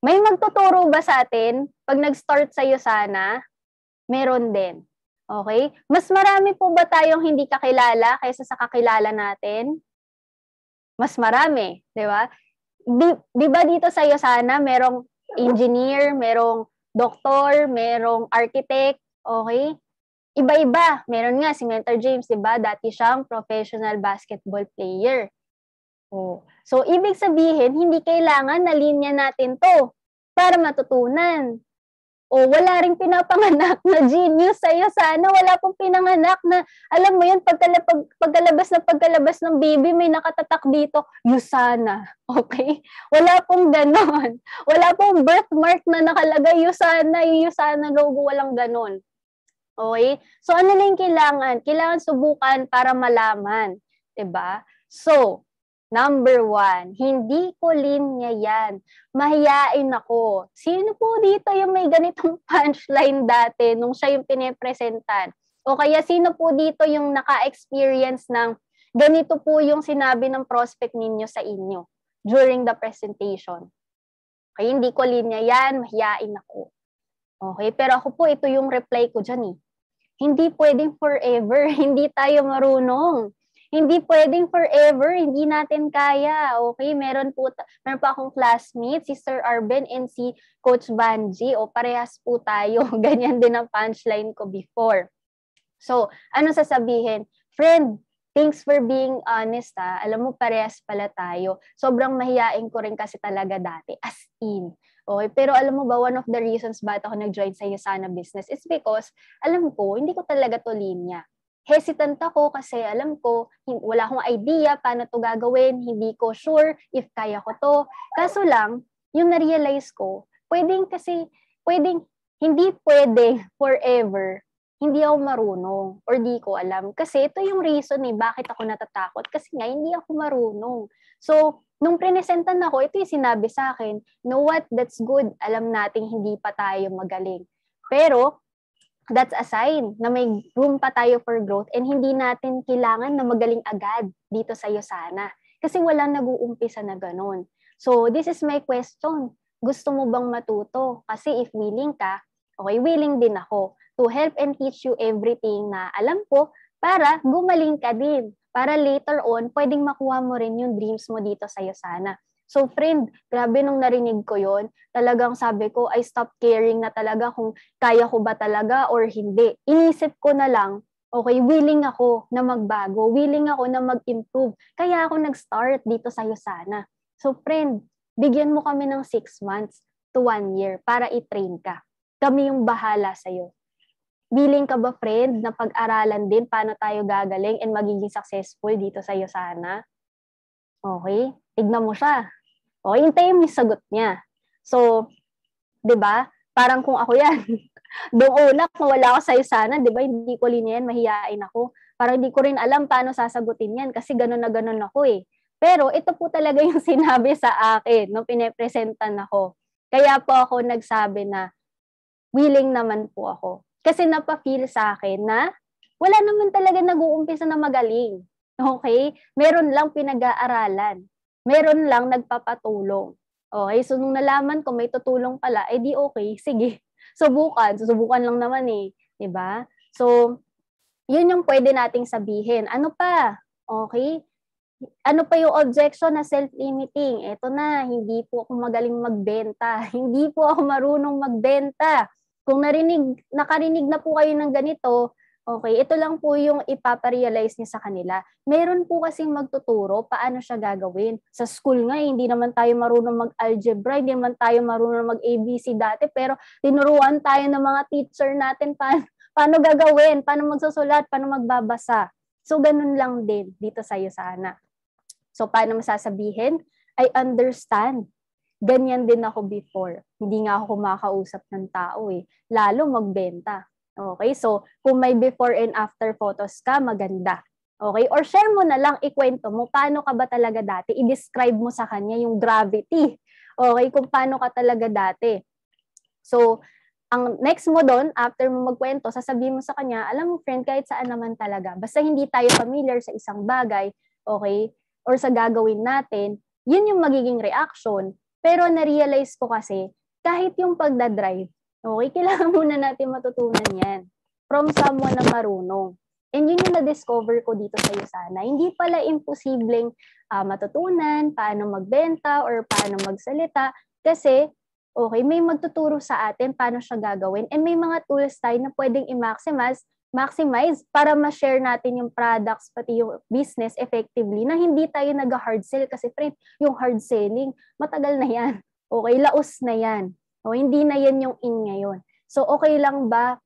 May magtuturo ba sa atin pag nag-start sa hiyusana? Meron din. Okay? Mas marami po ba tayong hindi kakilala kaysa sa kakilala natin? mas marami, di ba? Di, di ba dito sa iyo sana merong engineer, merong doktor, merong architect, okay? Iba-iba. Meron nga si Mentor James, di ba? Dati siyang professional basketball player. Oh. So, ibig sabihin, hindi kailangan na linya natin to para matutunan o wala ring pinapanganak na genius sa'yo sana, wala pong pinanganak na, alam mo yun, pagkala, pag, pagkalabas na pagkalabas ng baby, may nakatatak dito, you sana, okay? Wala pong ganon. Wala pong birthmark na nakalagay, you sana, you sana logo, walang ganon. Okay? So, ano na yung kailangan? Kailangan subukan para malaman. ba diba? So, Number one, hindi ko linya yan. Mahiyain ako. Sino po dito yung may ganitong punchline dati nung siya yung pinipresentan? O kaya sino po dito yung naka-experience ng ganito po yung sinabi ng prospect ninyo sa inyo during the presentation? Okay, hindi ko linya yan, mahiyain ako. Okay, pero ako po ito yung reply ko dyan eh. Hindi pwedeng forever, hindi tayo marunong hindi pwedeng forever, hindi natin kaya. Okay, meron po, meron pa akong classmate, si Sir Arben and si Coach Banji. O parehas po tayo. Ganyan din ang punchline ko before. So, ano sasabihin? Friend, thanks for being honest ha. Alam mo, parehas pala tayo. Sobrang mahiyain ko rin kasi talaga dati. As in. Okay, pero alam mo ba, one of the reasons ba't ako nag-join sa Yasana Business is because, alam ko, hindi ko talaga to linya hesitant ako kasi alam ko, wala akong idea paano to gagawin, hindi ko sure if kaya ko to. Kaso lang, yung na-realize ko, pwedeng kasi, pwedeng, hindi pwede forever hindi ako marunong or di ko alam. Kasi ito yung reason eh, bakit ako natatakot. Kasi nga, hindi ako marunong. So, nung prinesentan ako, ito yung sinabi sa akin, know what, that's good. Alam nating hindi pa tayo magaling. Pero, that's a sign na may room pa tayo for growth and hindi natin kailangan na magaling agad dito sa Yosana. Kasi walang nag-uumpisa na ganun. So, this is my question. Gusto mo bang matuto? Kasi if willing ka, okay, willing din ako to help and teach you everything na alam ko para gumaling ka din. Para later on, pwedeng makuha mo rin yung dreams mo dito sa Yosana. So friend, grabe nung narinig ko yon talagang sabi ko, I stop caring na talaga kung kaya ko ba talaga or hindi. Inisip ko na lang, okay, willing ako na magbago, willing ako na mag-improve. Kaya ako nag-start dito sa'yo sana. So friend, bigyan mo kami ng 6 months to 1 year para i-train ka. Kami yung bahala sa'yo. Willing ka ba, friend, na pag-aralan din paano tayo gagaling and magiging successful dito sa sa'yo sana? Okay? Tignan mo siya. O, hintayin mo yung sagot niya. So, di ba? Parang kung ako yan. Doon una, kung wala ako sa'yo sana, di ba, hindi ko rin yan, mahihain ako. Parang hindi ko rin alam paano sasagutin yan kasi ganun na ganun ako eh. Pero ito po talaga yung sinabi sa akin nung no, pinepresentan ako. Kaya po ako nagsabi na willing naman po ako. Kasi napafeel sa akin na wala naman talaga nag-uumpisa na magaling. Okay? Meron lang pinag-aaralan. Meron lang nagpapatulong. Okay? So, nung nalaman ko may tutulong pala, eh di okay, sige. Subukan. Susubukan lang naman eh. ba? Diba? So, yun yung pwede nating sabihin. Ano pa? Okay? ano pa yung objection na self-limiting? Ito na, hindi po ako magaling magbenta. Hindi po ako marunong magbenta. Kung narinig, nakarinig na po kayo ng ganito, Okay, ito lang po yung ipaparealize niya sa kanila. Meron po kasing magtuturo paano siya gagawin. Sa school nga, eh, hindi naman tayo marunong mag-algebra, hindi naman tayo marunong mag-ABC dati, pero tinuruan tayo ng mga teacher natin pa paano gagawin, paano magsusulat, paano magbabasa. So, ganun lang din dito sa'yo sana. So, paano masasabihin? I understand ganyan din ako before. Hindi nga ako kumakausap ng tao eh. Lalo magbenta. Okay, so kung may before and after photos ka, maganda. Okay, or share mo na lang, ikwento mo, paano ka ba talaga dati? I-describe mo sa kanya yung gravity. Okay, kung paano ka talaga dati. So, ang next mo doon, after mo magkwento, sasabihin mo sa kanya, alam mo friend, kahit saan naman talaga, basta hindi tayo familiar sa isang bagay, okay, or sa gagawin natin, yun yung magiging reaction. Pero na-realize ko kasi, kahit yung pagdadrive, Okay, kailangan muna natin matutunan yan from someone na marunong. And yun yung na-discover ko dito sa Yusana. Hindi pala imposibleng uh, matutunan paano magbenta or paano magsalita kasi okay, may magtuturo sa atin paano siya gagawin and may mga tools tayo na pwedeng i-maximize maximize para ma-share natin yung products pati yung business effectively na hindi tayo nag-hard sell kasi friend, yung hard selling, matagal na yan. Okay, laos na yan. O, hindi na yan yung in ngayon. So, okay lang ba?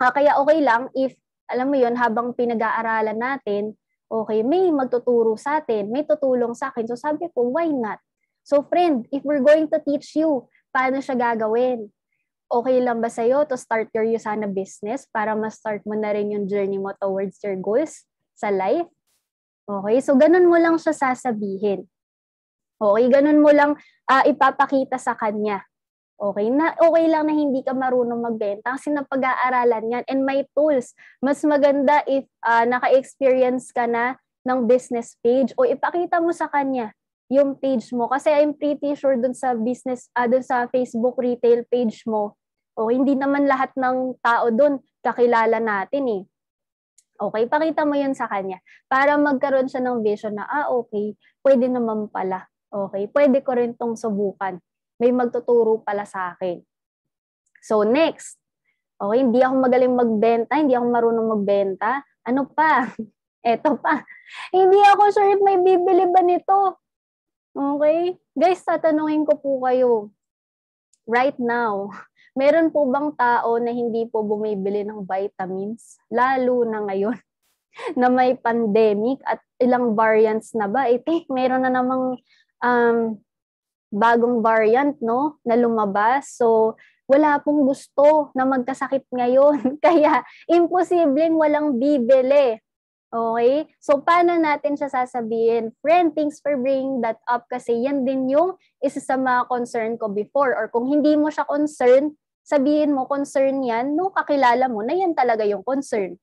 Uh, kaya okay lang if, alam mo yon habang pinag-aaralan natin, okay, may magtuturo sa atin, may tutulong sa akin. So, sabi ko, why not? So, friend, if we're going to teach you, paano siya gagawin? okay lang ba sa'yo to start your Yusana business para ma-start mo na rin yung journey mo towards your goals sa life? Okay, so ganun mo lang siya sasabihin. Okay, ganun mo lang uh, ipapakita sa kanya. Okay, na okay lang na hindi ka marunong magbenta kasi napag-aaralan 'yan and may tools. Mas maganda if uh, naka-experience ka na ng business page o ipakita mo sa kanya yung page mo kasi I'm pretty sure dun sa business uh, dun sa Facebook retail page mo. O oh, hindi naman lahat ng tao dun kakilala natin eh. Okay, pakita mo 'yun sa kanya para magkaroon siya ng vision na ah okay, pwede naman pala. Okay, pwede ko rin tong subukan may magtuturo pala sa akin. So next, okay, hindi ako magaling magbenta, hindi ako marunong magbenta. Ano pa? Eto pa. Hindi ako sure if may bibili ba nito. Okay? Guys, tatanungin ko po kayo. Right now, meron po bang tao na hindi po bumibili ng vitamins? Lalo na ngayon na may pandemic at ilang variants na ba? I think meron na namang um, bagong variant no na lumabas. So wala pong gusto na magkasakit ngayon. Kaya imposibleng walang bibili. Okay? So, paano natin siya sasabihin? Friend, thanks for bringing that up kasi yan din yung isa sa mga concern ko before. Or kung hindi mo siya concern, sabihin mo concern yan nung kakilala mo na yan talaga yung concern.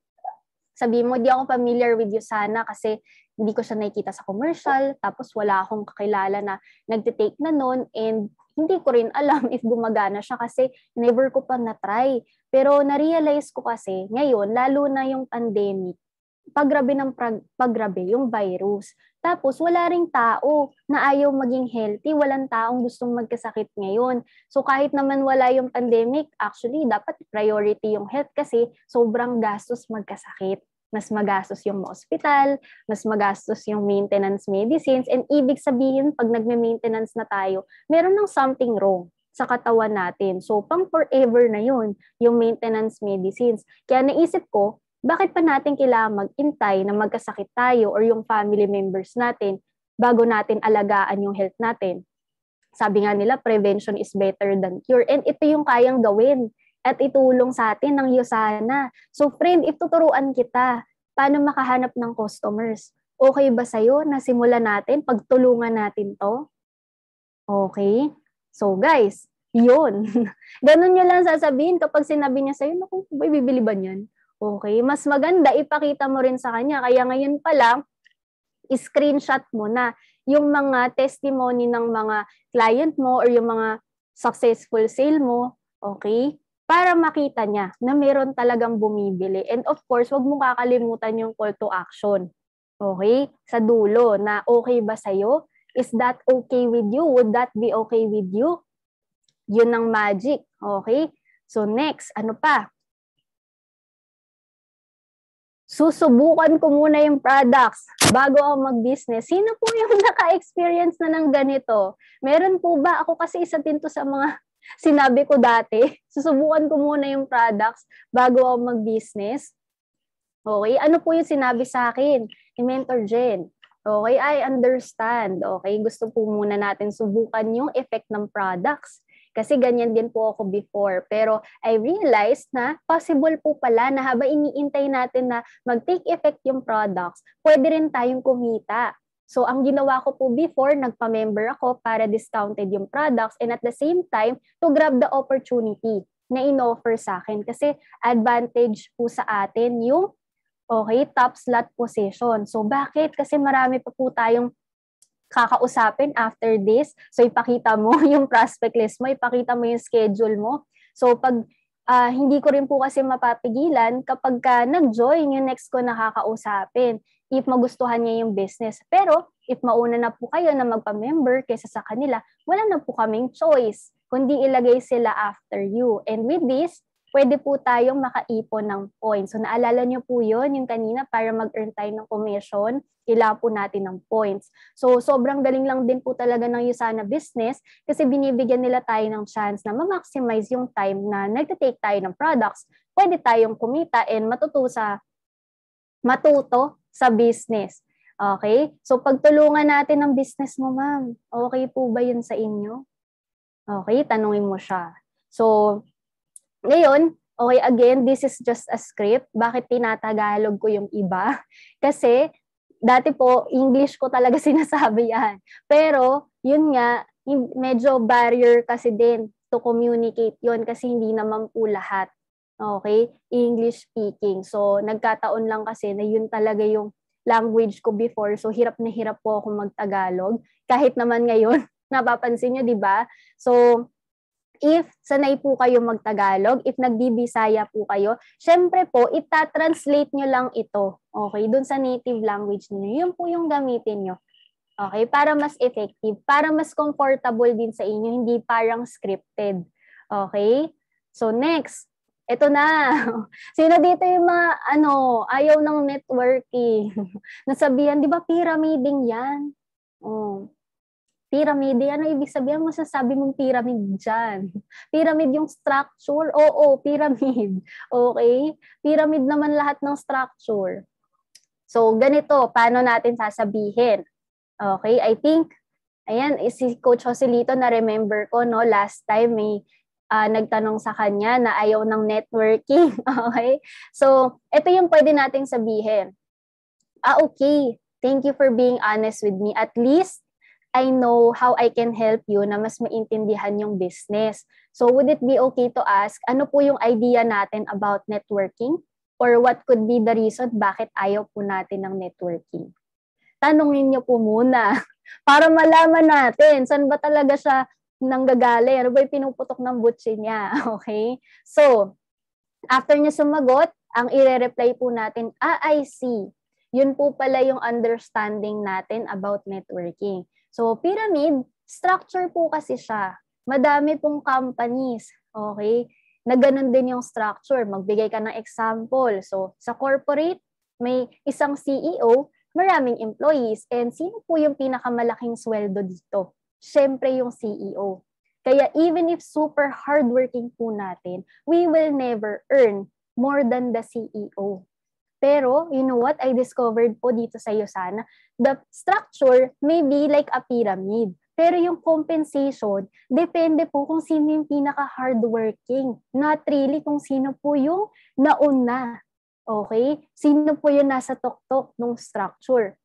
Sabihin mo, di ako familiar with you sana kasi hindi ko siya nakikita sa commercial, tapos wala akong kakilala na nagtitake na noon and hindi ko rin alam if gumagana siya kasi never ko pa na-try. Pero na-realize ko kasi ngayon, lalo na yung pandemic, paggrabe ng prag- paggrabe yung virus. Tapos wala ring tao na ayaw maging healthy, walang taong gustong magkasakit ngayon. So kahit naman wala yung pandemic, actually dapat priority yung health kasi sobrang gastos magkasakit mas magastos yung hospital, mas magastos yung maintenance medicines, and ibig sabihin, pag nagme-maintenance na tayo, meron ng something wrong sa katawan natin. So, pang forever na yun, yung maintenance medicines. Kaya naisip ko, bakit pa natin kailangan mag-intay na magkasakit tayo or yung family members natin bago natin alagaan yung health natin? Sabi nga nila, prevention is better than cure. And ito yung kayang gawin at itulong sa atin ng Yosana. So friend, if tuturuan kita paano makahanap ng customers, okay ba sa'yo na simulan natin, pagtulungan natin to? Okay? So guys, yun. Ganun nyo lang sasabihin kapag sinabi niya sa'yo, naku, ba, bibili ba niyan? Okay, mas maganda ipakita mo rin sa kanya. Kaya ngayon pa lang, screenshot mo na yung mga testimony ng mga client mo or yung mga successful sale mo. Okay? para makita niya na meron talagang bumibili. And of course, wag mong kakalimutan yung call to action. Okay? Sa dulo na okay ba sa'yo? Is that okay with you? Would that be okay with you? Yun ang magic. Okay? So next, ano pa? Susubukan ko muna yung products bago ako mag-business. Sino po yung naka-experience na ng ganito? Meron po ba? Ako kasi isa din to sa mga sinabi ko dati, susubukan ko muna yung products bago ako mag-business. Okay, ano po yung sinabi sa akin ni Mentor Jen? Okay, I understand. Okay, gusto po muna natin subukan yung effect ng products. Kasi ganyan din po ako before. Pero I realized na possible po pala na habang iniintay natin na mag-take effect yung products, pwede rin tayong kumita. So ang ginawa ko po before, nagpa-member ako para discounted yung products and at the same time to grab the opportunity na inoffer sa akin kasi advantage po sa atin yung okay, top slot position. So bakit? Kasi marami pa po tayong kakausapin after this. So ipakita mo yung prospect list mo, ipakita mo yung schedule mo. So pag uh, hindi ko rin po kasi mapapigilan kapag ka nag-join yung next ko nakakausapin if magustuhan niya yung business. Pero if mauna na po kayo na magpa-member kaysa sa kanila, wala na po kaming choice, kundi ilagay sila after you. And with this, pwede po tayong makaipon ng points. So naalala niyo po yun, yung kanina, para mag-earn tayo ng commission, kailangan po natin ng points. So sobrang galing lang din po talaga ng Usana Business kasi binibigyan nila tayo ng chance na ma-maximize yung time na nagtitake tayo ng products. Pwede tayong kumita and matuto sa matuto sa business. Okay? So, pagtulungan natin ang business mo, ma'am. Okay po ba yun sa inyo? Okay? Tanungin mo siya. So, ngayon, okay, again, this is just a script. Bakit tinatagalog ko yung iba? Kasi, dati po, English ko talaga sinasabi yan. Pero, yun nga, medyo barrier kasi din to communicate yon kasi hindi naman po lahat Okay? English speaking. So, nagkataon lang kasi na yun talaga yung language ko before. So, hirap na hirap po ako magtagalog. Kahit naman ngayon, napapansin nyo, di ba? So, if sanay po kayo magtagalog, if nagbibisaya po kayo, syempre po, ita-translate nyo lang ito. Okay? Doon sa native language niyo Yun po yung gamitin nyo. Okay? Para mas effective, para mas comfortable din sa inyo, hindi parang scripted. Okay? So next, eto na. Sino dito yung mga, ano, ayaw ng networking? Nasabihan, di ba pyramiding yan? Oh. Pyramid, ano ibig sabihin? Masasabi mong pyramid dyan. Pyramid yung structure? Oo, pyramid. Okay? Pyramid naman lahat ng structure. So, ganito, paano natin sasabihin? Okay, I think, ayan, eh, si Coach Joselito na remember ko, no, last time may eh, uh, nagtanong sa kanya na ayaw ng networking. okay? So, ito yung pwede nating sabihin. Ah, okay. Thank you for being honest with me. At least, I know how I can help you na mas maintindihan yung business. So, would it be okay to ask, ano po yung idea natin about networking? Or what could be the reason bakit ayaw po natin ng networking? Tanungin niyo po muna para malaman natin saan ba talaga siya nanggagaling? Ano ba yung pinuputok ng butsi niya? Okay? So, after niya sumagot, ang ire-reply po natin, ah, I see. Yun po pala yung understanding natin about networking. So, pyramid, structure po kasi siya. Madami pong companies, okay? Na ganun din yung structure. Magbigay ka ng example. So, sa corporate, may isang CEO, maraming employees. And sino po yung pinakamalaking sweldo dito? syempre yung CEO. Kaya even if super hardworking po natin, we will never earn more than the CEO. Pero, you know what I discovered po dito sa Yosana? The structure may be like a pyramid. Pero yung compensation, depende po kung sino yung pinaka-hardworking. Not really kung sino po yung nauna. Okay? Sino po yung nasa tuktok ng structure.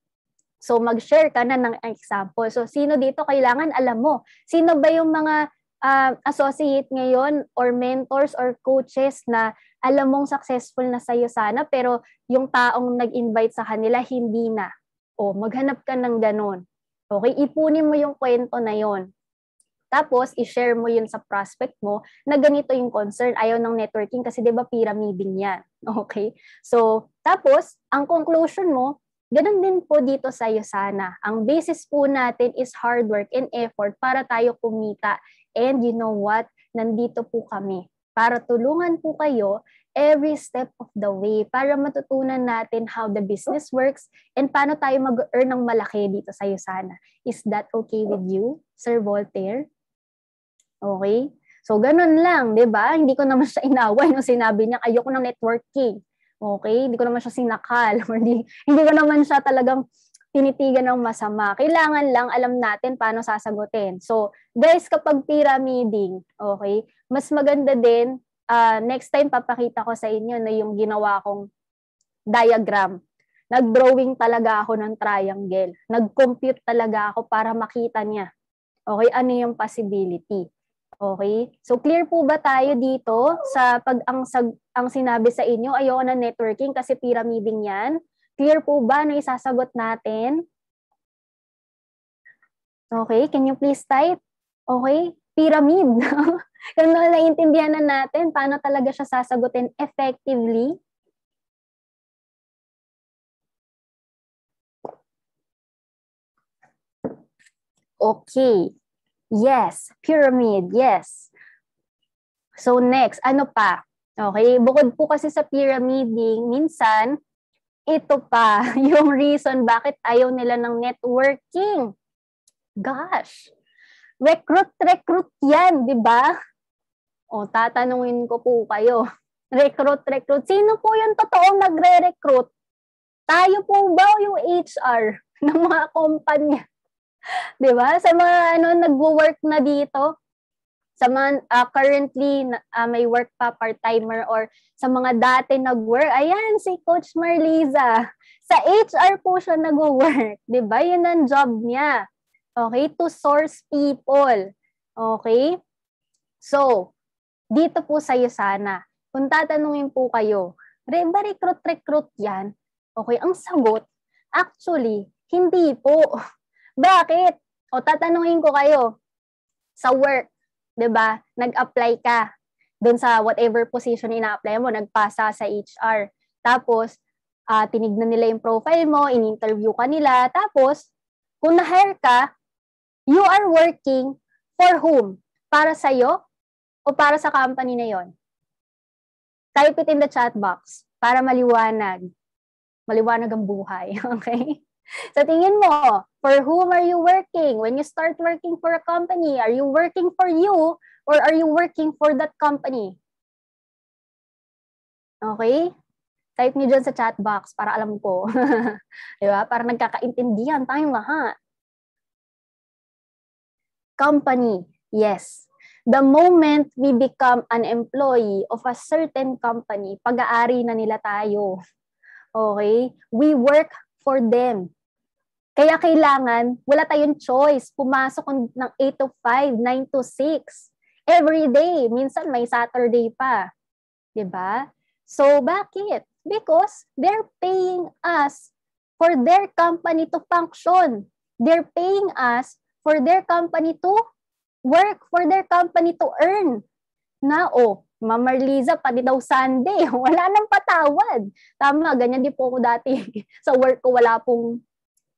So mag-share ka na ng example. So sino dito kailangan alam mo? Sino ba yung mga uh, associate ngayon or mentors or coaches na alam mong successful na sa'yo sana pero yung taong nag-invite sa kanila hindi na? O maghanap ka ng ganun. Okay, ipunin mo yung kwento na yon. Tapos, i-share mo yun sa prospect mo na ganito yung concern. Ayaw ng networking kasi 'di ba pyramiding yan. Okay? So, tapos, ang conclusion mo, Ganon din po dito sa iyo sana. Ang basis po natin is hard work and effort para tayo kumita. And you know what? Nandito po kami para tulungan po kayo every step of the way para matutunan natin how the business works and paano tayo mag-earn ng malaki dito sa iyo sana. Is that okay with you, Sir Voltaire? Okay? So, ganun lang, di ba? Hindi ko naman siya inaway nung sinabi niya, ayoko ng networking. Okay? Hindi ko naman siya sinakal hindi, hindi ko naman siya talagang tinitigan ng masama. Kailangan lang alam natin paano sasagutin. So, guys, kapag pyramiding, okay, mas maganda din, uh, next time papakita ko sa inyo na yung ginawa kong diagram. Nag-drawing talaga ako ng triangle. Nag-compute talaga ako para makita niya. Okay, ano yung possibility? Okay. So clear po ba tayo dito sa pag ang, sag, ang sinabi sa inyo, ayoko na networking kasi pyramiding yan? Clear po ba na isasagot natin? Okay, can you please type? Okay, pyramid. Kung na naiintindihan na natin paano talaga siya sasagutin effectively. Okay. Yes. Pyramid, yes. So next, ano pa? Okay, bukod po kasi sa pyramiding, minsan, ito pa yung reason bakit ayaw nila ng networking. Gosh! Recruit, recruit yan, di ba? O, tatanungin ko po kayo. Recruit, recruit. Sino po yung totoong nagre-recruit? Tayo po ba yung HR ng mga kumpanya? 'Di ba? Sa mga ano nagwo-work na dito, sa mga uh, currently uh, may work pa part-timer or sa mga dati nag-work, ayan si Coach Marliza. Sa HR po siya nag-work, 'di ba? 'Yan ang job niya. Okay, to source people. Okay? So, dito po sa'yo sana. Kung tatanungin po kayo, Re, ba recruit, recruit yan? Okay, ang sagot, actually, hindi po. Bakit? O tatanungin ko kayo, sa work, 'di ba? Nag-apply ka doon sa whatever position ina-apply mo, nagpasa sa HR. Tapos uh, ah, tinignan nila yung profile mo, in-interview ka nila, tapos kung na-hire ka, you are working for whom? Para sa iyo o para sa company na 'yon? Type it in the chat box para maliwanag. Maliwanag ang buhay, okay? Sa so, tingin mo, for whom are you working? When you start working for a company, are you working for you or are you working for that company? Okay? Type niyo dyan sa chat box para alam ko. Di ba? Para nagkakaintindihan tayong lahat. Company, yes. The moment we become an employee of a certain company, pag-aari na nila tayo. Okay? We work for them. Kaya kailangan, wala tayong choice. Pumasok ng 8 to 5, 9 to 6. Every day. Minsan may Saturday pa. ba? Diba? So, bakit? Because they're paying us for their company to function. They're paying us for their company to work, for their company to earn. Na, oh, Ma'am Marliza, pati daw Sunday, wala nang patawad. Tama, ganyan din po ako dati. sa work ko, wala pong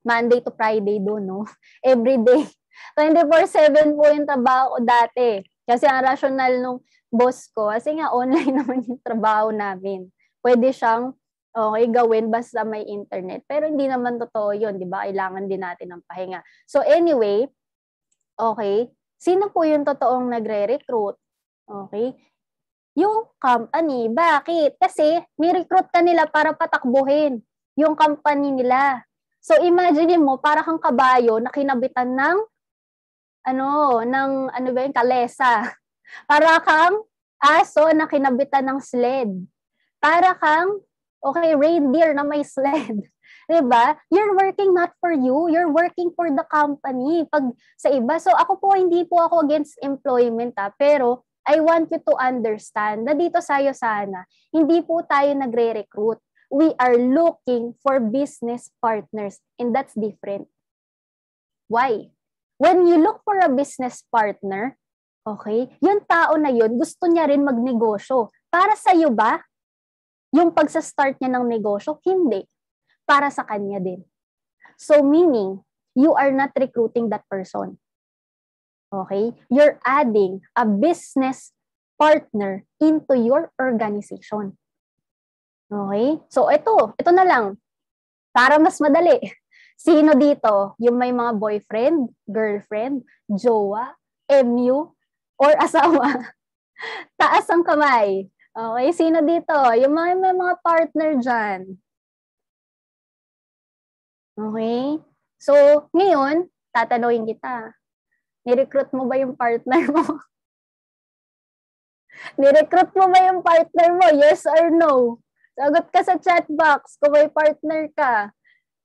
Monday to Friday doon, no? Every day. 24-7 po yung trabaho ko dati. Kasi ang rational nung boss ko, kasi nga online naman yung trabaho namin. Pwede siyang okay gawin basta may internet. Pero hindi naman totoo yun, di ba? Kailangan din natin ng pahinga. So anyway, okay, sino po yung totoong nagre-recruit? Okay, yung company. Bakit? Kasi may recruit ka nila para patakbuhin yung company nila. So imagine mo, para kang kabayo na kinabitan ng ano, ng ano ba yung kalesa. Para kang aso na kinabitan ng sled. Para kang okay, reindeer na may sled. 'Di ba? You're working not for you, you're working for the company. Pag sa iba, so ako po hindi po ako against employment ah, pero I want you to understand na dito sa'yo sana, hindi po tayo nagre-recruit we are looking for business partners and that's different. Why? When you look for a business partner, okay, yung tao na yun, gusto niya rin magnegosyo. Para sa iyo ba, yung pagsa-start niya ng negosyo? Hindi. Para sa kanya din. So meaning, you are not recruiting that person. Okay? You're adding a business partner into your organization. Okay? So ito, ito na lang. Para mas madali. Sino dito? Yung may mga boyfriend, girlfriend, jowa, MU, or asawa? Taas ang kamay. Okay, sino dito? Yung may, may mga partner dyan. Okay? So, ngayon, tatanungin kita. Nirecruit mo ba yung partner mo? Nirecruit mo ba yung partner mo? Yes or no? Sagot ka sa chat box kung may partner ka.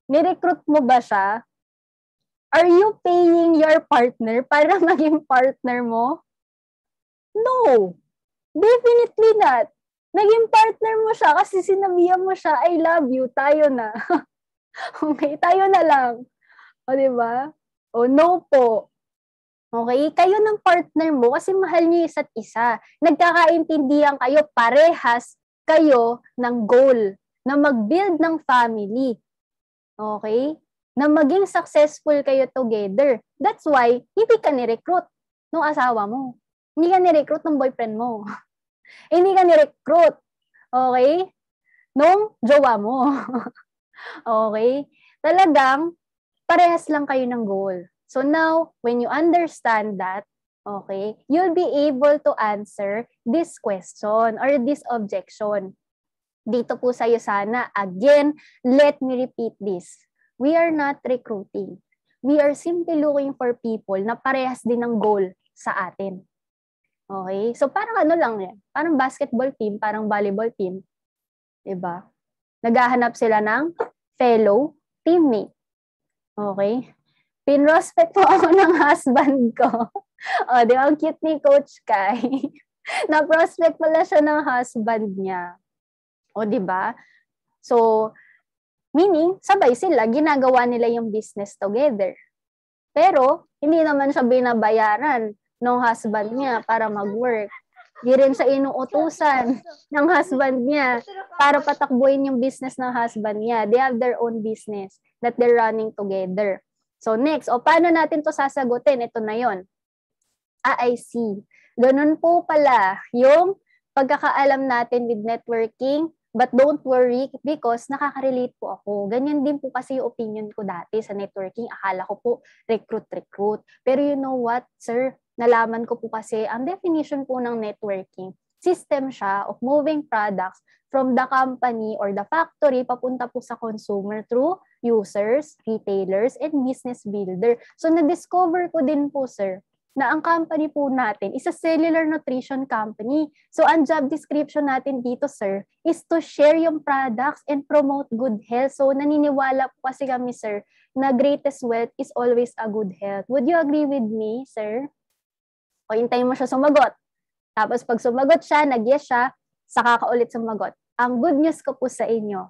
Nirecruit mo ba siya? Are you paying your partner para maging partner mo? No. Definitely not. Naging partner mo siya kasi sinabihan mo siya, I love you, tayo na. okay, tayo na lang. O, di ba? O, no po. Okay? Kayo ng partner mo kasi mahal niyo isa't isa. Nagkakaintindihan kayo parehas kayo ng goal na mag-build ng family. Okay? Na maging successful kayo together. That's why, hindi ka ni-recruit ng asawa mo. Hindi ka ni-recruit ng boyfriend mo. hindi ka ni-recruit. Okay? Nung jowa mo. okay? Talagang, parehas lang kayo ng goal. So now, when you understand that, Okay? You'll be able to answer this question or this objection. Dito po sa'yo sana, again, let me repeat this. We are not recruiting. We are simply looking for people na parehas din ng goal sa atin. Okay? So parang ano lang yan. Parang basketball team, parang volleyball team. Diba? Naghahanap sila ng fellow teammate. Okay? Pinrospect po ako ng husband ko o, oh, di ba? Ang cute ni Coach Kai. Na-prospect pala siya ng husband niya. O, di ba? So, meaning, sabay sila, ginagawa nila yung business together. Pero, hindi naman siya binabayaran ng husband niya para mag-work. Di rin siya inuutusan ng husband niya para patakbuhin yung business ng husband niya. They have their own business that they're running together. So next, o paano natin to sasagutin? Ito na yon. Ah, I see. Ganun po pala yung pagkakaalam natin with networking. But don't worry because nakaka-relate po ako. Ganyan din po kasi yung opinion ko dati sa networking. Akala ko po recruit-recruit. Pero you know what, sir? Nalaman ko po kasi ang definition po ng networking. System siya of moving products from the company or the factory papunta po sa consumer through users, retailers, and business builder. So na-discover ko din po, sir, na ang company po natin is a cellular nutrition company. So ang job description natin dito, sir, is to share yung products and promote good health. So naniniwala po kasi kami, sir, na greatest wealth is always a good health. Would you agree with me, sir? O hintayin mo siya sumagot. Tapos pag sumagot siya, nag-yes siya, saka ka ulit sumagot. Ang good news ko po sa inyo,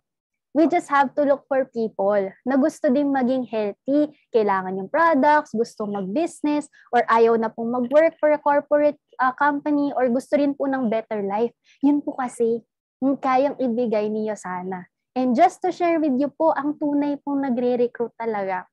We just have to look for people na gusto din maging healthy, kailangan yung products, gusto mag-business, or ayaw na pong mag-work for a corporate uh, company, or gusto rin po ng better life. Yun po kasi yung kayang ibigay niyo sana. And just to share with you po, ang tunay pong nagre-recruit talaga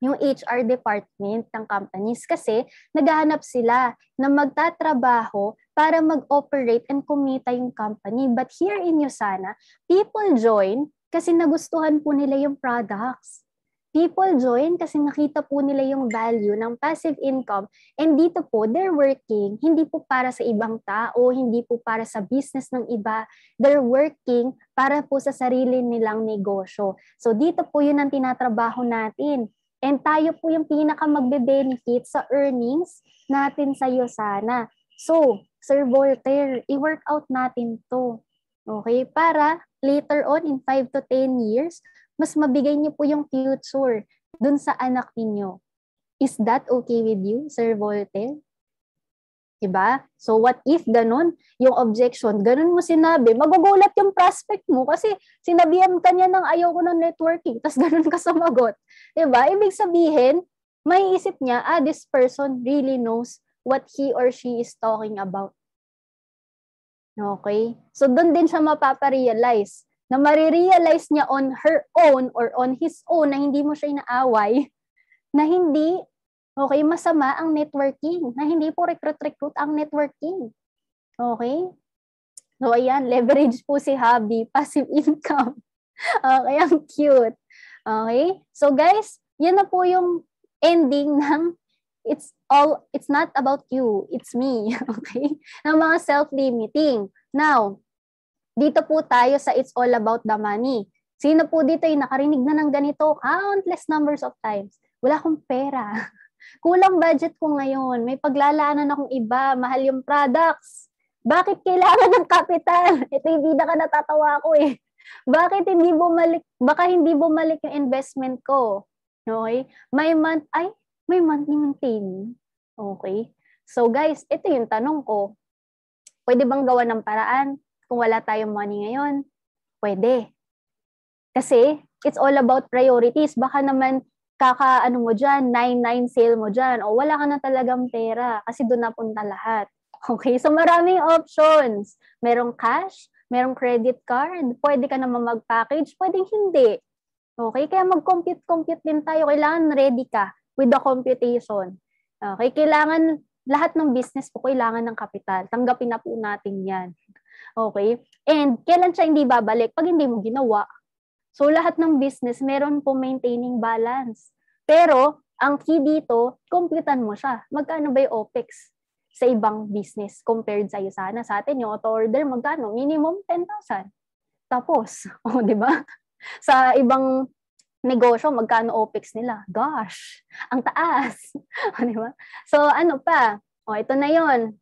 yung HR department ng companies kasi naghahanap sila na magtatrabaho para mag-operate and kumita yung company. But here in Usana, people join kasi nagustuhan po nila yung products. People join kasi nakita po nila yung value ng passive income and dito po they're working hindi po para sa ibang tao, hindi po para sa business ng iba. They're working para po sa sarili nilang negosyo. So dito po yun ang tinatrabaho natin. And tayo po yung pinaka magbe-benefit sa earnings natin sa iyo sana. So, Sir Voltaire, i-work out natin to. Okay? Para later on in 5 to 10 years, mas mabigay niyo po yung future dun sa anak niyo. Is that okay with you, Sir Voltaire? Diba? So what if ganun, yung objection, ganun mo sinabi, magugulat yung prospect mo kasi sinabihan ka niya ng ayaw ko ng networking, tapos ganun ka sumagot. Diba? Ibig sabihin, may isip niya, ah, this person really knows what he or she is talking about. Okay? So doon din siya mapaparealize na marirealize niya on her own or on his own na hindi mo siya inaaway, na hindi, okay, masama ang networking, na hindi po recruit-recruit ang networking. Okay? So ayan, leverage po si hobby, passive income. okay, ang cute. Okay? So guys, yan na po yung ending ng it's all it's not about you it's me okay ng mga self limiting now dito po tayo sa it's all about the money sino po dito ay nakarinig na ng ganito countless numbers of times wala akong pera kulang budget ko ngayon may paglalaanan akong iba mahal yung products bakit kailangan ng kapital ito hindi na ka natatawa ko eh bakit hindi bumalik baka hindi bumalik yung investment ko Okay? May month, ay, may monthly maintaining. Okay? So guys, ito yung tanong ko. Pwede bang gawa ng paraan kung wala tayong money ngayon? Pwede. Kasi it's all about priorities. Baka naman kaka ano mo diyan, 99 sale mo diyan o wala ka na talagang pera kasi doon napunta lahat. Okay, so maraming options. Merong cash, merong credit card, pwede ka naman mag-package, pwede hindi. Okay, kaya mag-compute-compute din tayo. Kailangan ready ka with the computation. Okay, kailangan lahat ng business po kailangan ng kapital. Tanggapin na po natin 'yan. Okay? And kailan siya hindi babalik pag hindi mo ginawa? So lahat ng business meron po maintaining balance. Pero ang key dito, kumputan mo siya. Magkano ba yung OPEX sa ibang business compared sa iyo sana? Sa atin, yung auto-order, magkano? Minimum 10,000. Tapos, o oh, di ba? Sa ibang negosyo, magkano OPEX nila? Gosh, ang taas. o, di ba? So, ano pa? O, ito na yon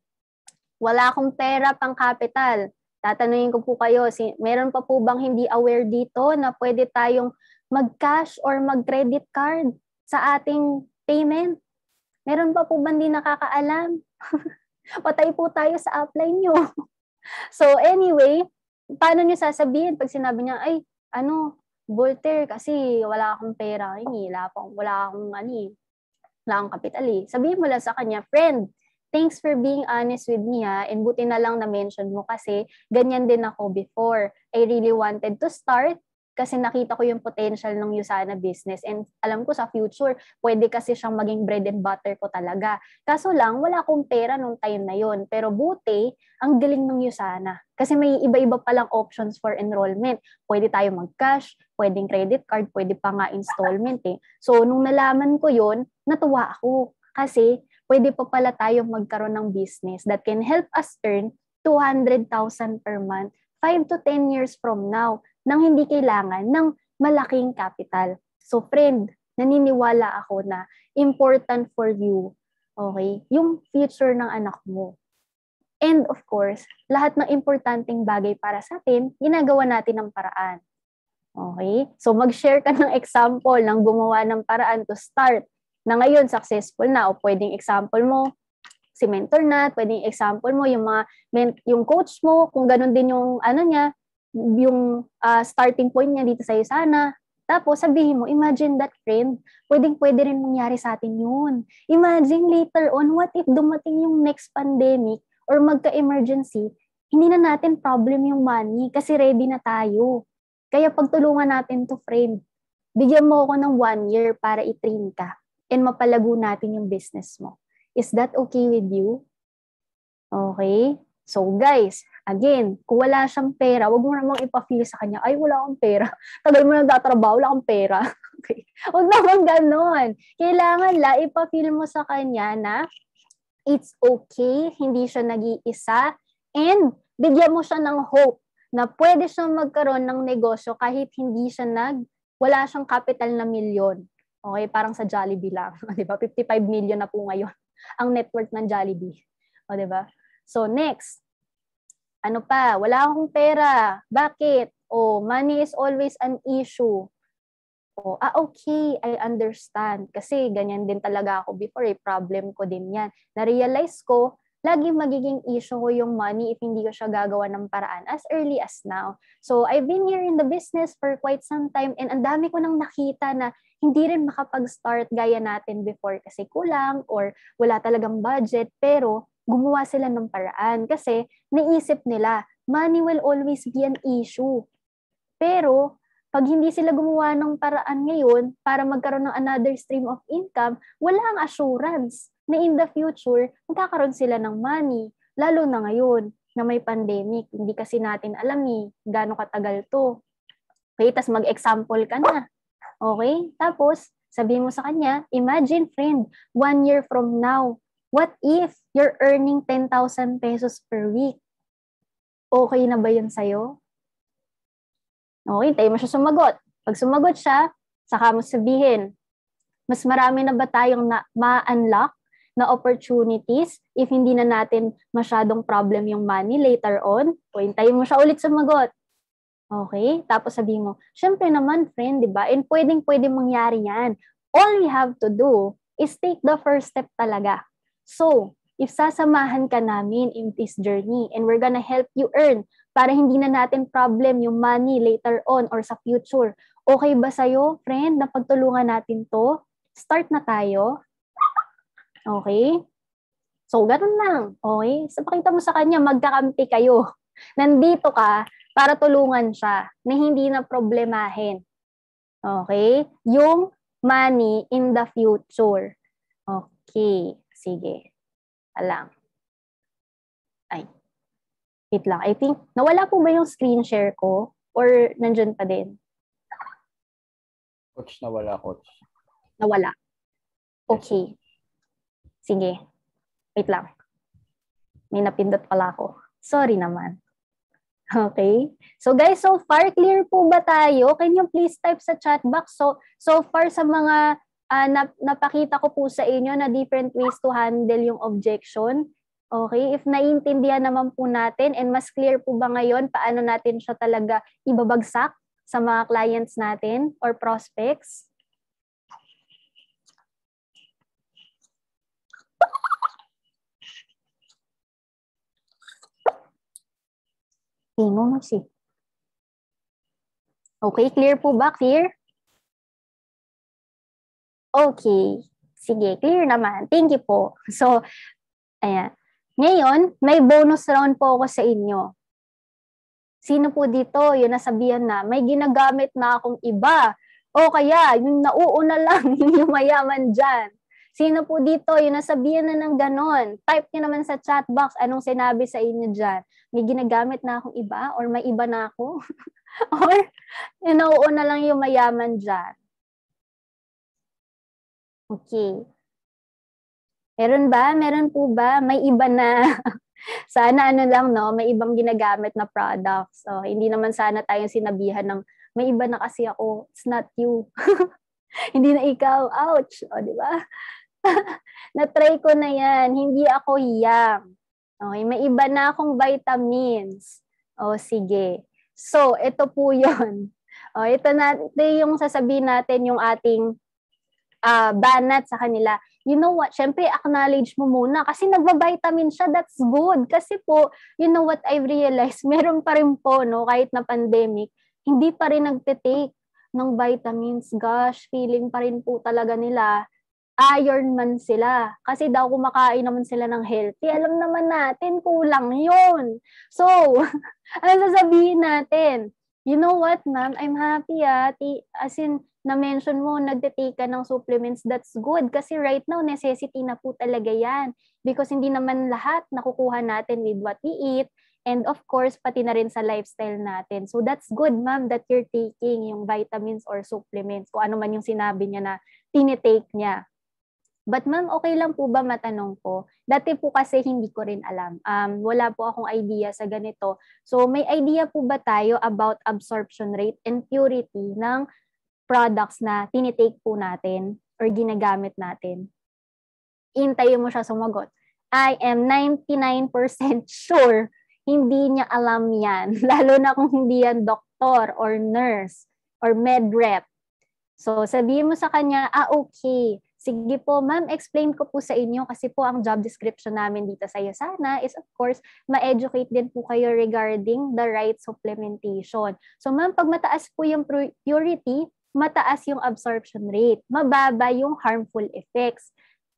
Wala akong pera pang capital. Tatanungin ko po kayo, si, meron pa po bang hindi aware dito na pwede tayong mag-cash or mag-credit card sa ating payment? Meron pa po ba hindi nakakaalam? Patay po tayo sa upline nyo. so anyway, paano nyo sasabihin pag sinabi niya, ay, ano, Voltaire kasi wala akong pera, hindi, wala akong, wala akong, ano, eh, wala akong kapital eh. Sabihin mo lang sa kanya, friend, thanks for being honest with me ha, and buti na lang na-mention mo kasi ganyan din ako before. I really wanted to start, kasi nakita ko yung potential ng Usana business and alam ko sa future, pwede kasi siyang maging bread and butter ko talaga. Kaso lang, wala akong pera nung time na yon Pero buti, ang galing ng Usana. Kasi may iba-iba palang options for enrollment. Pwede tayo mag-cash, pwedeng credit card, pwede pa nga installment eh. So, nung nalaman ko yon natuwa ako. Kasi, pwede pa pala tayo magkaroon ng business that can help us earn 200,000 per month 5 to 10 years from now nang hindi kailangan ng malaking capital. So friend, naniniwala ako na important for you, okay, yung future ng anak mo. And of course, lahat ng importanteng bagay para sa atin, ginagawa natin ng paraan. Okay? So mag-share ka ng example ng gumawa ng paraan to start na ngayon successful na o pwedeng example mo si mentor na, pwedeng example mo yung mga men, yung coach mo, kung ganun din yung ano niya, yung uh, starting point niya dito sa'yo sana. Tapos sabihin mo, imagine that friend, pwedeng pwede rin mangyari sa atin yun. Imagine later on, what if dumating yung next pandemic or magka-emergency, hindi na natin problem yung money kasi ready na tayo. Kaya pagtulungan natin to friend, bigyan mo ako ng one year para i-train ka and mapalago natin yung business mo. Is that okay with you? Okay? So guys, Again, kung wala siyang pera, huwag mo namang ipa-feel sa kanya, ay, wala akong pera. Tagal mo nagtatrabaho, wala akong pera. okay. Huwag naman ganon. Kailangan la, ipa-feel mo sa kanya na it's okay, hindi siya nag-iisa, and bigyan mo siya ng hope na pwede siyang magkaroon ng negosyo kahit hindi siya nag, wala siyang capital na milyon. Okay, parang sa Jollibee lang, 'di ba? 55 million na po ngayon ang net worth ng Jollibee. O, 'di ba? So next, ano pa? Wala akong pera. Bakit? O, oh, money is always an issue. O, oh, ah, okay, I understand. Kasi ganyan din talaga ako before. Eh. Problem ko din yan. Na-realize ko, lagi magiging issue ko yung money if hindi ko siya gagawa ng paraan as early as now. So, I've been here in the business for quite some time and ang dami ko nang nakita na hindi rin makapag-start gaya natin before kasi kulang or wala talagang budget pero gumawa sila ng paraan kasi naisip nila, money will always be an issue. Pero, pag hindi sila gumawa ng paraan ngayon para magkaroon ng another stream of income, wala ang assurance na in the future, magkakaroon sila ng money. Lalo na ngayon na may pandemic, hindi kasi natin alam eh, gaano katagal to. Okay, tas mag-example ka na. Okay? Tapos, sabi mo sa kanya, imagine friend, one year from now, What if you're earning 10,000 pesos per week? Okay na ba yun sa'yo? Okay, tayo mo siya sumagot. Pag sumagot siya, saka mo sabihin, mas marami na ba tayong na, ma-unlock na opportunities if hindi na natin masyadong problem yung money later on? O hintayin mo siya ulit sumagot. Okay? Tapos sabi mo, syempre naman, friend, di ba? And pwedeng pwede mangyari yan. All we have to do is take the first step talaga. So, if sasamahan ka namin in this journey and we're gonna help you earn para hindi na natin problem yung money later on or sa future. Okay ba sa'yo, friend, na pagtulungan natin to? Start na tayo. Okay? So, ganun lang. Okay? So, pakita mo sa kanya, magkakampi kayo. Nandito ka para tulungan siya na hindi na problemahin. Okay? Yung money in the future. Okay. Sige. Alang. Ay. Wait lang. I think, nawala po ba yung screen share ko? Or nandyan pa din? Coach, nawala, coach. Nawala. Okay. Sige. Wait lang. May napindot pala ako. Sorry naman. Okay? So guys, so far clear po ba tayo? Can you please type sa chat box? So so far sa mga uh, nap- napakita ko po sa inyo na different ways to handle yung objection. Okay, if naiintindihan naman po natin and mas clear po ba ngayon paano natin siya talaga ibabagsak sa mga clients natin or prospects? Tingo mo si. Eh. Okay, clear po ba? Clear? Okay. Sige, clear naman. Thank you po. So, ayan. Ngayon, may bonus round po ako sa inyo. Sino po dito yung nasabihan na may ginagamit na akong iba? O kaya, yung nauuna lang, yung mayaman dyan. Sino po dito yung nasabihan na ng ganon? Type nyo naman sa chat box anong sinabi sa inyo dyan. May ginagamit na akong iba or may iba na ako? or yung nauuna lang yung mayaman dyan. Okay. Meron ba? Meron po ba? May iba na. sana ano lang, no? May ibang ginagamit na products. So, oh, hindi naman sana tayong sinabihan ng, may iba na kasi ako. It's not you. hindi na ikaw. Ouch! O, oh, di ba? Na-try ko na yan. Hindi ako young. Okay, may iba na akong vitamins. O, oh, sige. So, ito po yun. O, ito na, ito yung sasabihin natin yung ating uh, banat sa kanila, you know what, syempre acknowledge mo muna kasi nagba-vitamin siya, that's good. Kasi po, you know what I've realized, meron pa rin po, no, kahit na pandemic, hindi pa rin nagte-take ng vitamins. Gosh, feeling pa rin po talaga nila iron man sila. Kasi daw kumakain naman sila ng healthy. Alam naman natin, kulang yun. So, ano sasabihin natin? You know what, ma'am? I'm happy, ah. As in, na-mention mo, nagte ka ng supplements, that's good. Kasi right now, necessity na po talaga yan. Because hindi naman lahat nakukuha natin with what we eat. And of course, pati na rin sa lifestyle natin. So that's good, ma'am, that you're taking yung vitamins or supplements. Kung ano man yung sinabi niya na tinitake niya. But ma'am, okay lang po ba matanong ko? Dati po kasi hindi ko rin alam. Um, wala po akong idea sa ganito. So may idea po ba tayo about absorption rate and purity ng products na tinitake po natin or ginagamit natin, intayin mo siya sumagot. I am 99% sure hindi niya alam yan. Lalo na kung hindi yan doktor or nurse or med rep. So, sabihin mo sa kanya, ah, okay. Sige po, ma'am, explain ko po sa inyo kasi po ang job description namin dito sa iyo sana is of course, ma-educate din po kayo regarding the right supplementation. So ma'am, pag mataas po yung purity mataas yung absorption rate, mababa yung harmful effects.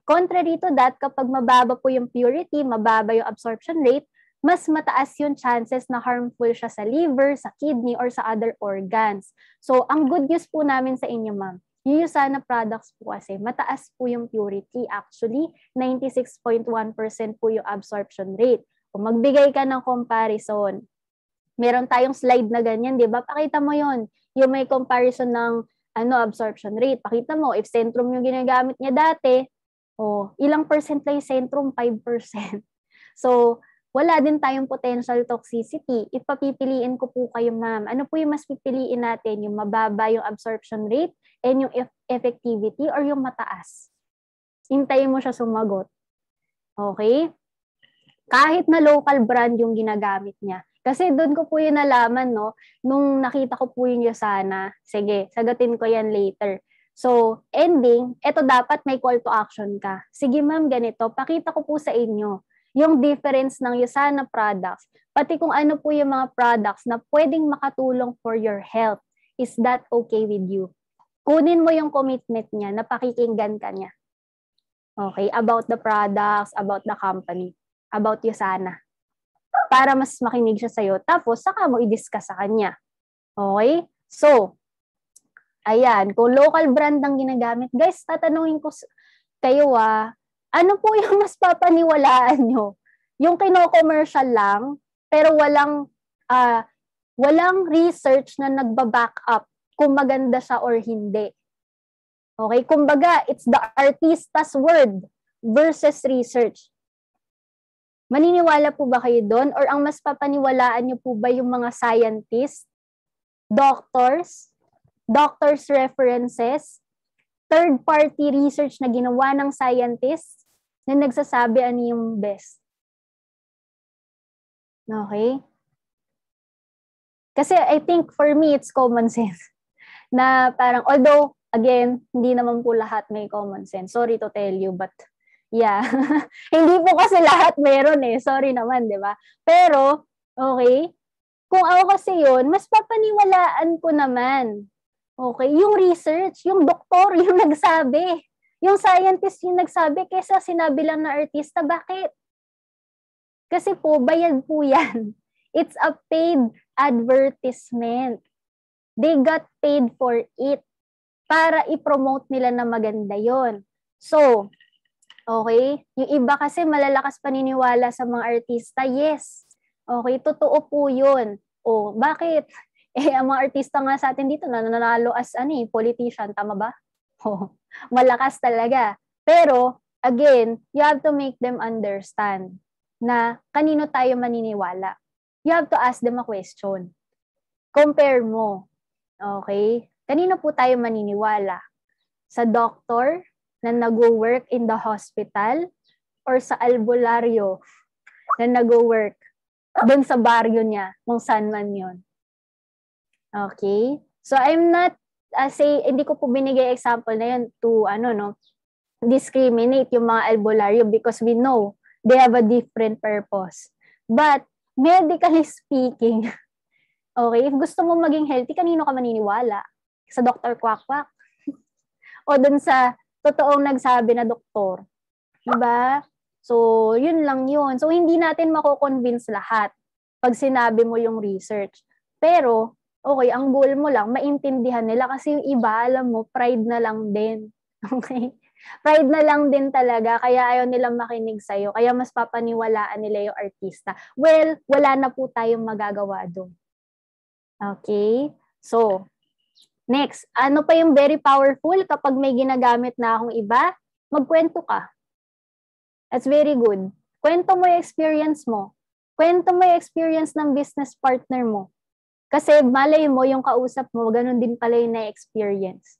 Contrary to that, kapag mababa po yung purity, mababa yung absorption rate, mas mataas yung chances na harmful siya sa liver, sa kidney, or sa other organs. So, ang good news po namin sa inyo, ma'am, yung Usana products po kasi, mataas po yung purity. Actually, 96.1% po yung absorption rate. Kung magbigay ka ng comparison, meron tayong slide na ganyan, di ba? Pakita mo yon yung may comparison ng ano absorption rate. Pakita mo, if centrum yung ginagamit niya dati, oh, ilang percent lang yung centrum? 5%. So, wala din tayong potential toxicity. If papipiliin ko po kayo, ma'am, ano po yung mas pipiliin natin? Yung mababa yung absorption rate and yung eff- effectivity or yung mataas? Hintayin mo siya sumagot. Okay? Kahit na local brand yung ginagamit niya, kasi doon ko po yun nalaman, no? Nung nakita ko po yun sana, sige, sagutin ko yan later. So, ending, eto dapat may call to action ka. Sige ma'am, ganito, pakita ko po sa inyo yung difference ng Yosana products, pati kung ano po yung mga products na pwedeng makatulong for your health. Is that okay with you? Kunin mo yung commitment niya, napakikinggan ka niya. Okay, about the products, about the company, about Yusana para mas makinig siya sa'yo. Tapos, saka mo i-discuss sa kanya. Okay? So, ayan, kung local brand ang ginagamit, guys, tatanungin ko kayo ah, ano po yung mas papaniwalaan nyo? Yung kino-commercial lang, pero walang, uh, walang research na nagba-back up kung maganda siya or hindi. Okay? Kumbaga, it's the artista's word versus research. Maniniwala po ba kayo doon? Or ang mas papaniwalaan niyo po ba yung mga scientists, doctors, doctors' references, third-party research na ginawa ng scientists na nagsasabi ano yung best? Okay? Kasi I think for me, it's common sense. Na parang, although, again, hindi naman po lahat may common sense. Sorry to tell you, but Yeah. Hindi po kasi lahat meron eh. Sorry naman, di ba? Pero, okay, kung ako kasi yun, mas papaniwalaan ko naman. Okay, yung research, yung doktor, yung nagsabi. Yung scientist yung nagsabi kaysa sinabi lang na artista, bakit? Kasi po, bayad po yan. It's a paid advertisement. They got paid for it para i-promote nila na maganda yon. So, Okay? Yung iba kasi malalakas paniniwala sa mga artista. Yes. Okay, totoo po 'yun. O, bakit? Eh, ang mga artista nga sa atin dito nananalo as ano eh, politician, tama ba? Oh, malakas talaga. Pero, again, you have to make them understand na kanino tayo maniniwala. You have to ask them a question. Compare mo. Okay? Kanino po tayo maniniwala? Sa doctor? na nag-work in the hospital or sa albularyo na nag-work dun sa baryo niya, kung saan man yon. Okay? So I'm not uh, say hindi ko po binigay example na yun to ano no discriminate yung mga albularyo because we know they have a different purpose. But medically speaking, okay, if gusto mo maging healthy, kanino ka maniniwala? Sa Dr. Kwak-Kwak? o dun sa totoong nagsabi na doktor. 'Di ba? So, yun lang yun. So, hindi natin mako-convince lahat pag sinabi mo yung research. Pero, okay, ang goal mo lang, maintindihan nila kasi yung iba, alam mo, pride na lang din. Okay? Pride na lang din talaga, kaya ayaw nilang makinig sa'yo, kaya mas papaniwalaan nila yung artista. Well, wala na po tayong magagawa doon. Okay? So, Next, ano pa yung very powerful kapag may ginagamit na akong iba? Magkwento ka. That's very good. Kwento mo yung experience mo. Kwento mo yung experience ng business partner mo. Kasi malay mo yung kausap mo, ganun din pala yung na-experience.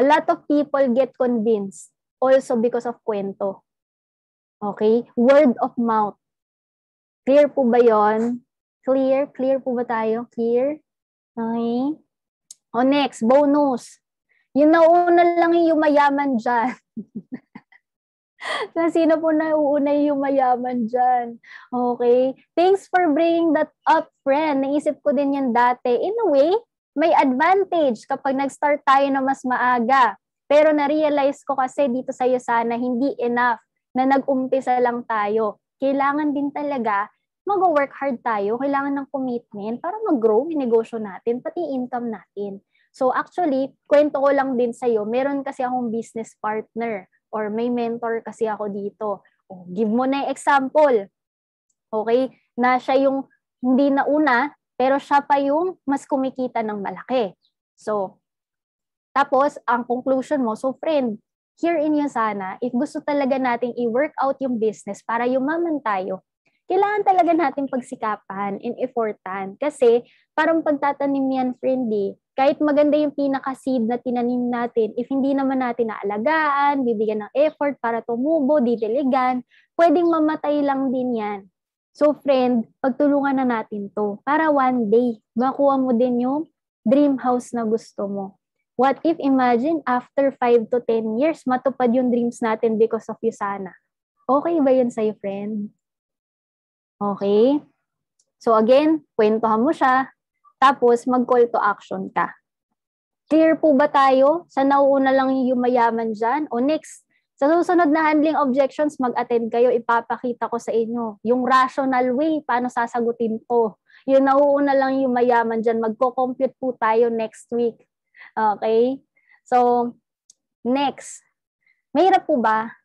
A lot of people get convinced also because of kwento. Okay? Word of mouth. Clear po ba yon? Clear? Clear po ba tayo? Clear? Okay? O next, bonus. Yung nauna lang yung mayaman dyan. na sino po na uuna yung mayaman dyan. Okay? Thanks for bringing that up, friend. Naisip ko din yan dati. In a way, may advantage kapag nag-start tayo na mas maaga. Pero na-realize ko kasi dito sa'yo sana hindi enough na nag-umpisa lang tayo. Kailangan din talaga mag-work hard tayo, kailangan ng commitment para mag-grow yung negosyo natin, pati income natin. So actually, kwento ko lang din sa'yo, meron kasi akong business partner or may mentor kasi ako dito. Oh, give mo na yung example. Okay? Na siya yung hindi na una, pero siya pa yung mas kumikita ng malaki. So, tapos, ang conclusion mo, so friend, here in yun sana, if gusto talaga nating i-work out yung business para yumaman tayo, kailangan talaga natin pagsikapan and effortan. Kasi parang pagtatanim yan, friend Kahit maganda yung pinaka-seed na tinanim natin, if hindi naman natin naalagaan, bibigyan ng effort para tumubo, didiligan, pwedeng mamatay lang din yan. So friend, pagtulungan na natin to para one day makuha mo din yung dream house na gusto mo. What if imagine after 5 to 10 years matupad yung dreams natin because of you sana? Okay ba yun sa'yo, friend? Okay? So again, kwentuhan mo siya, tapos mag-call to action ka. Clear po ba tayo? Sa nauuna lang yung mayaman dyan? O next, sa susunod na handling objections, mag-attend kayo, ipapakita ko sa inyo. Yung rational way, paano sasagutin ko. Yung nauuna lang yung mayaman dyan, magko-compute po tayo next week. Okay? So, next, mahirap po ba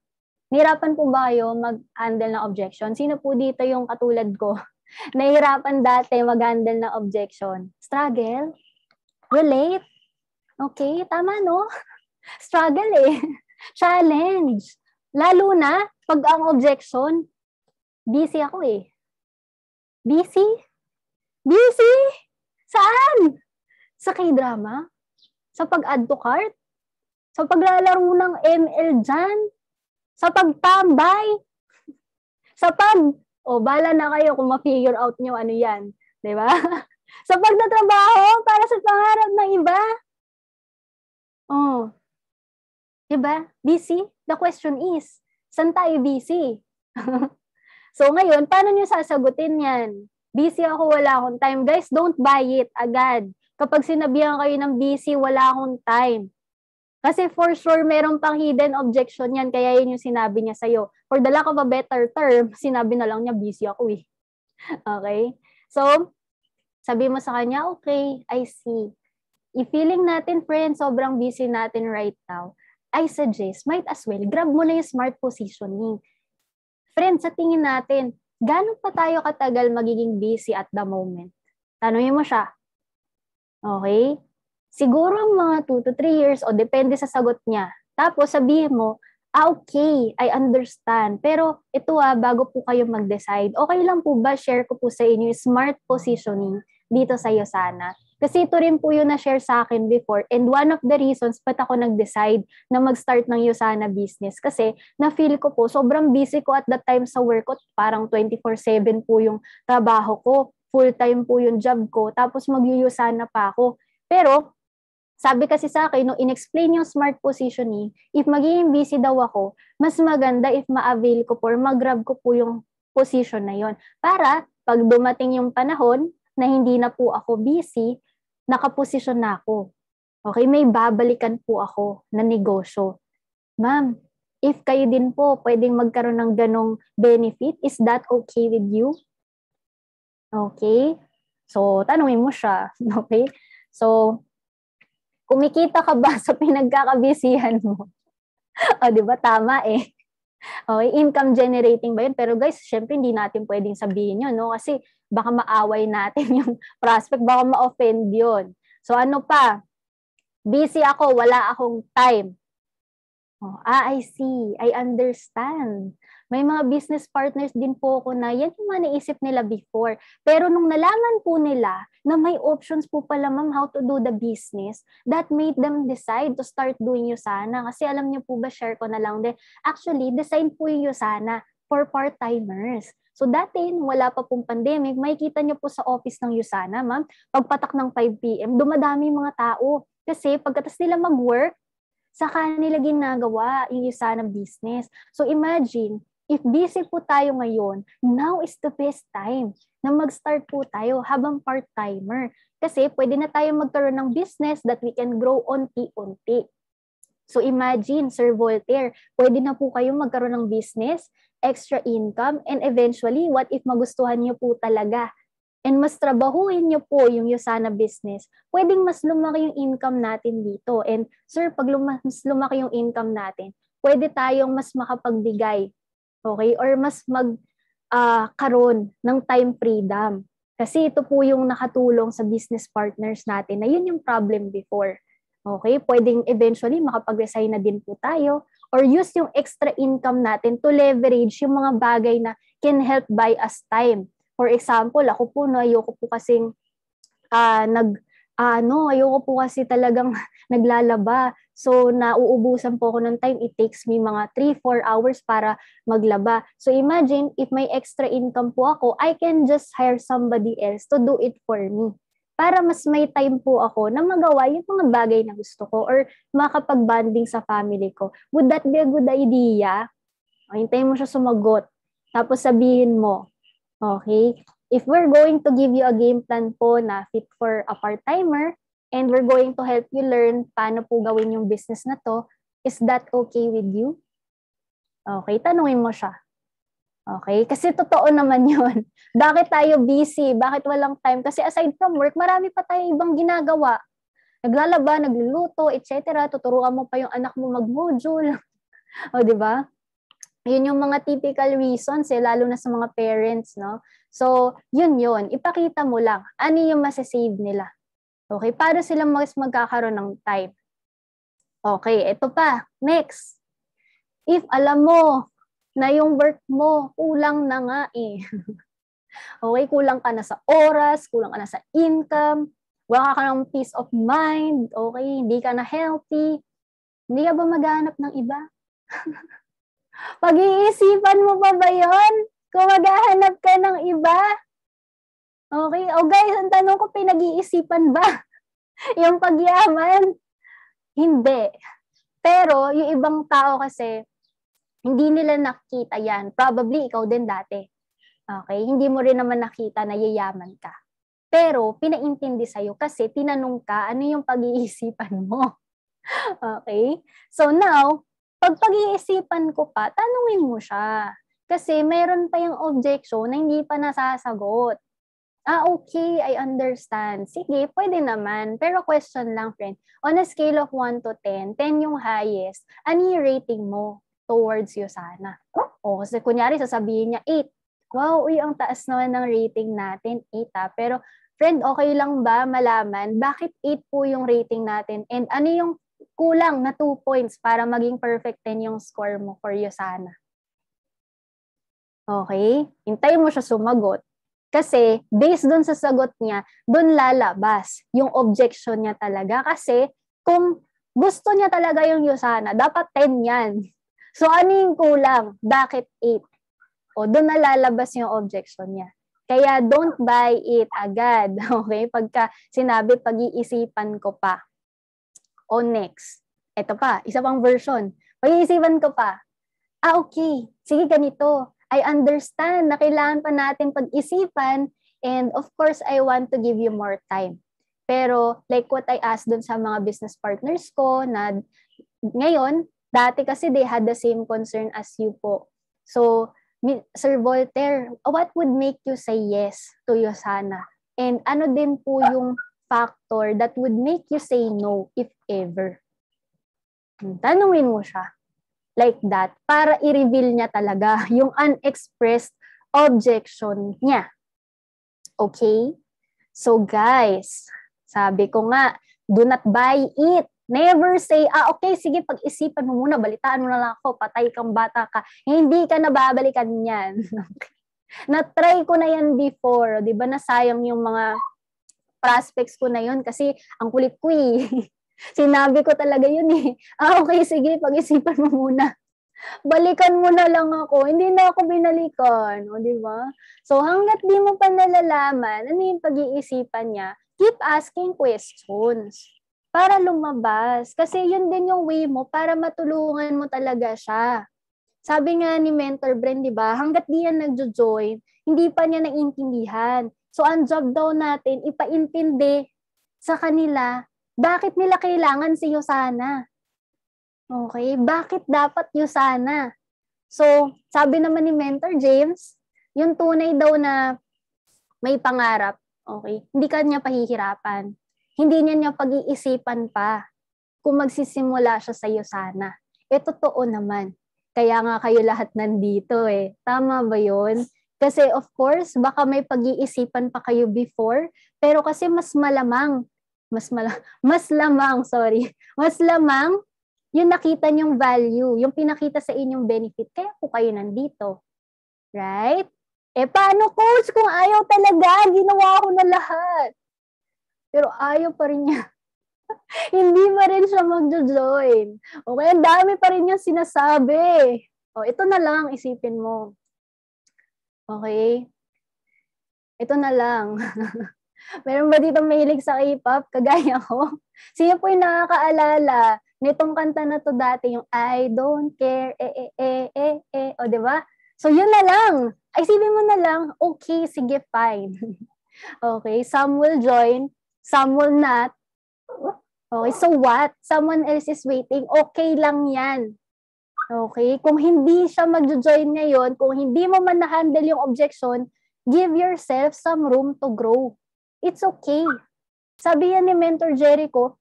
Nahirapan po ba kayo mag-handle ng objection? Sino po dito yung katulad ko? Nahirapan dati mag-handle ng objection? Struggle? Relate? Okay, tama no? Struggle eh. Challenge. Lalo na pag ang objection, busy ako eh. Busy? Busy? Saan? Sa k-drama? Sa pag-add to cart? Sa paglalaro ng ML dyan? Sa pagtambay. Sa pag, o oh, bala na kayo kung ma-figure out nyo ano yan. ba? Diba? sa pagtatrabaho para sa pangarap ng iba. Oh. Diba? Busy? The question is, saan tayo busy? so ngayon, paano nyo sasagutin yan? Busy ako, wala akong time. Guys, don't buy it agad. Kapag sinabihan kayo ng busy, wala akong time. Kasi for sure, meron pang hidden objection yan, kaya yun yung sinabi niya sa'yo. For the lack of a better term, sinabi na lang niya, busy ako eh. Okay? So, sabi mo sa kanya, okay, I see. I-feeling natin, friend, sobrang busy natin right now. I suggest, might as well, grab mo na yung smart positioning. Friend, sa tingin natin, gano'n pa tayo katagal magiging busy at the moment? Tanungin mo siya. Okay? siguro mga 2 to 3 years o depende sa sagot niya. Tapos sabihin mo, ah, okay, I understand. Pero ito ah, bago po kayo mag-decide, okay lang po ba share ko po sa inyo smart positioning dito sa Yosana? Kasi ito rin po yung na-share sa akin before and one of the reasons pat ako nag-decide na mag-start ng Yosana business kasi na-feel ko po sobrang busy ko at that time sa work ko parang 24-7 po yung trabaho ko full-time po yung job ko tapos mag-Yosana pa ako pero sabi kasi sa akin, nung inexplain yung smart positioning, if magiging busy daw ako, mas maganda if ma-avail ko po or mag-grab ko po yung position na yon Para pag dumating yung panahon na hindi na po ako busy, nakaposisyon na ako. Okay, may babalikan po ako na negosyo. Ma'am, if kayo din po pwedeng magkaroon ng ganong benefit, is that okay with you? Okay? So, tanungin mo siya. Okay? So, kumikita ka ba sa pinagkakabisihan mo? o, di ba? Tama eh. O, income generating ba yun? Pero guys, syempre hindi natin pwedeng sabihin yun, no? Kasi baka maaway natin yung prospect, baka ma-offend yun. So, ano pa? Busy ako, wala akong time. Oh, ah, I see. I understand. May mga business partners din po ako na yan yung mga naisip nila before. Pero nung nalaman po nila na may options po pala ma'am how to do the business, that made them decide to start doing Yusana. Kasi alam niyo po ba, share ko na lang din. Actually, design po yung Yusana for part-timers. So dati, wala pa pong pandemic, makikita niyo po sa office ng Yusana, ma'am, pagpatak ng 5pm, dumadami mga tao. Kasi pagkatas nila mag-work, sa kanila ginagawa yung Yusana business. So imagine, if busy po tayo ngayon, now is the best time na mag-start po tayo habang part-timer. Kasi pwede na tayo magkaroon ng business that we can grow onti-onti. So imagine, Sir Voltaire, pwede na po kayong magkaroon ng business, extra income, and eventually, what if magustuhan niyo po talaga? And mas trabahuin niyo po yung Yosana business, pwedeng mas lumaki yung income natin dito. And sir, pag lumaki yung income natin, pwede tayong mas makapagbigay Okay? Or mas mag uh, ah, karon ng time freedom. Kasi ito po yung nakatulong sa business partners natin na yun yung problem before. Okay? Pwedeng eventually makapag-resign na din po tayo or use yung extra income natin to leverage yung mga bagay na can help buy us time. For example, ako po, no, ayoko po kasing uh, nag ah, no, ayoko po kasi talagang naglalaba. So, nauubusan po ako ng time. It takes me mga 3-4 hours para maglaba. So, imagine, if may extra income po ako, I can just hire somebody else to do it for me. Para mas may time po ako na magawa yung mga bagay na gusto ko or makapag-bonding sa family ko. Would that be a good idea? O, hintayin mo siya sumagot. Tapos sabihin mo, okay, if we're going to give you a game plan po na fit for a part-timer and we're going to help you learn paano po gawin yung business na to, is that okay with you? Okay, tanungin mo siya. Okay? Kasi totoo naman yun. Bakit tayo busy? Bakit walang time? Kasi aside from work, marami pa tayong ibang ginagawa. Naglalaba, nagluluto, etc. Tuturuan mo pa yung anak mo mag-module. o, di ba? Yun yung mga typical reasons, eh, lalo na sa mga parents, no? So, yun yun. Ipakita mo lang ano yung masasave nila. Okay? Para sila mas magkakaroon ng time. Okay, ito pa. Next. If alam mo na yung work mo, kulang na nga eh. okay, kulang ka na sa oras, kulang ka na sa income, wala ka ng peace of mind, okay, hindi ka na healthy, hindi ka ba maghanap ng iba? Pag-iisipan mo pa ba yun? Kung maghahanap ka ng iba. Okay. O oh guys, ang tanong ko, pinag-iisipan ba yung pagyaman? Hindi. Pero yung ibang tao kasi, hindi nila nakita yan. Probably ikaw din dati. Okay? Hindi mo rin naman nakita na yayaman ka. Pero pinaintindi sa'yo kasi tinanong ka ano yung pag-iisipan mo. okay? So now, pag pag-iisipan ko pa, tanungin mo siya. Kasi mayroon pa yung objection na hindi pa nasasagot. Ah, okay, I understand. Sige, pwede naman. Pero question lang, friend. On a scale of 1 to 10, 10 yung highest, ano yung rating mo towards you sana? O, kasi kunyari sasabihin niya 8. Wow, uy, ang taas naman ng rating natin, 8 ah. Pero friend, okay lang ba malaman bakit 8 po yung rating natin and ano yung kulang na 2 points para maging perfect 10 yung score mo for you sana? Okay? Hintayin mo siya sumagot. Kasi based dun sa sagot niya, dun lalabas yung objection niya talaga. Kasi kung gusto niya talaga yung Yosana, dapat 10 yan. So ano yung kulang? Bakit 8? O dun nalalabas yung objection niya. Kaya don't buy it agad. Okay? Pagka sinabi, pag-iisipan ko pa. O next. Ito pa, isa pang version. Pag-iisipan ko pa. Ah, okay. Sige, ganito I understand na kailangan pa natin pag-isipan and of course, I want to give you more time. Pero like what I asked dun sa mga business partners ko na ngayon, dati kasi they had the same concern as you po. So, Sir Voltaire, what would make you say yes to Yosana? And ano din po yung factor that would make you say no if ever? Hmm, tanungin mo siya like that para i-reveal niya talaga yung unexpressed objection niya. Okay? So guys, sabi ko nga, do not buy it. Never say, ah okay, sige, pag-isipan mo muna, balitaan mo na lang ako, patay kang bata ka. Hindi ka nababalikan niyan. Okay. Na-try ko na yan before, di ba? Nasayang yung mga prospects ko na yun kasi ang kulit ko eh. Sinabi ko talaga yun eh. Ah, okay, sige, pag-isipan mo muna. Balikan mo na lang ako. Hindi na ako binalikan. O, di ba? So, hanggat di mo pa nalalaman, ano yung pag-iisipan niya, keep asking questions para lumabas. Kasi yun din yung way mo para matulungan mo talaga siya. Sabi nga ni Mentor Brand, di ba, hanggat di yan nagjo-join, hindi pa niya naiintindihan. So, ang job daw natin, ipaintindi sa kanila bakit nila kailangan si Yosana? Okay, bakit dapat Yosana? So, sabi naman ni Mentor James, yung tunay daw na may pangarap, okay, hindi ka niya pahihirapan. Hindi niya niya pag-iisipan pa kung magsisimula siya sa Yosana. E, totoo naman. Kaya nga kayo lahat nandito eh. Tama ba yun? Kasi of course, baka may pag-iisipan pa kayo before, pero kasi mas malamang mas mala, mas lamang, sorry, mas lamang yung nakita niyong value, yung pinakita sa inyong benefit, kaya po kayo nandito. Right? Eh, paano coach kung ayaw talaga? Ginawa ko na lahat. Pero ayaw pa rin niya. Hindi pa rin siya mag join Okay, ang dami pa rin niyang sinasabi. O, oh, ito na lang isipin mo. Okay? Ito na lang. Meron ba dito mahilig sa K-pop? Kagaya ko. Sino po yung nakakaalala nitong kanta na to dati? Yung I don't care, eh, eh, eh, eh, eh. O, di ba? So, yun na lang. Ay, sabi mo na lang, okay, sige, fine. okay, some will join, some will not. Okay, so what? Someone else is waiting. Okay lang yan. Okay? Kung hindi siya magjo-join ngayon, kung hindi mo man na-handle yung objection, give yourself some room to grow it's okay. Sabi yan ni Mentor Jericho,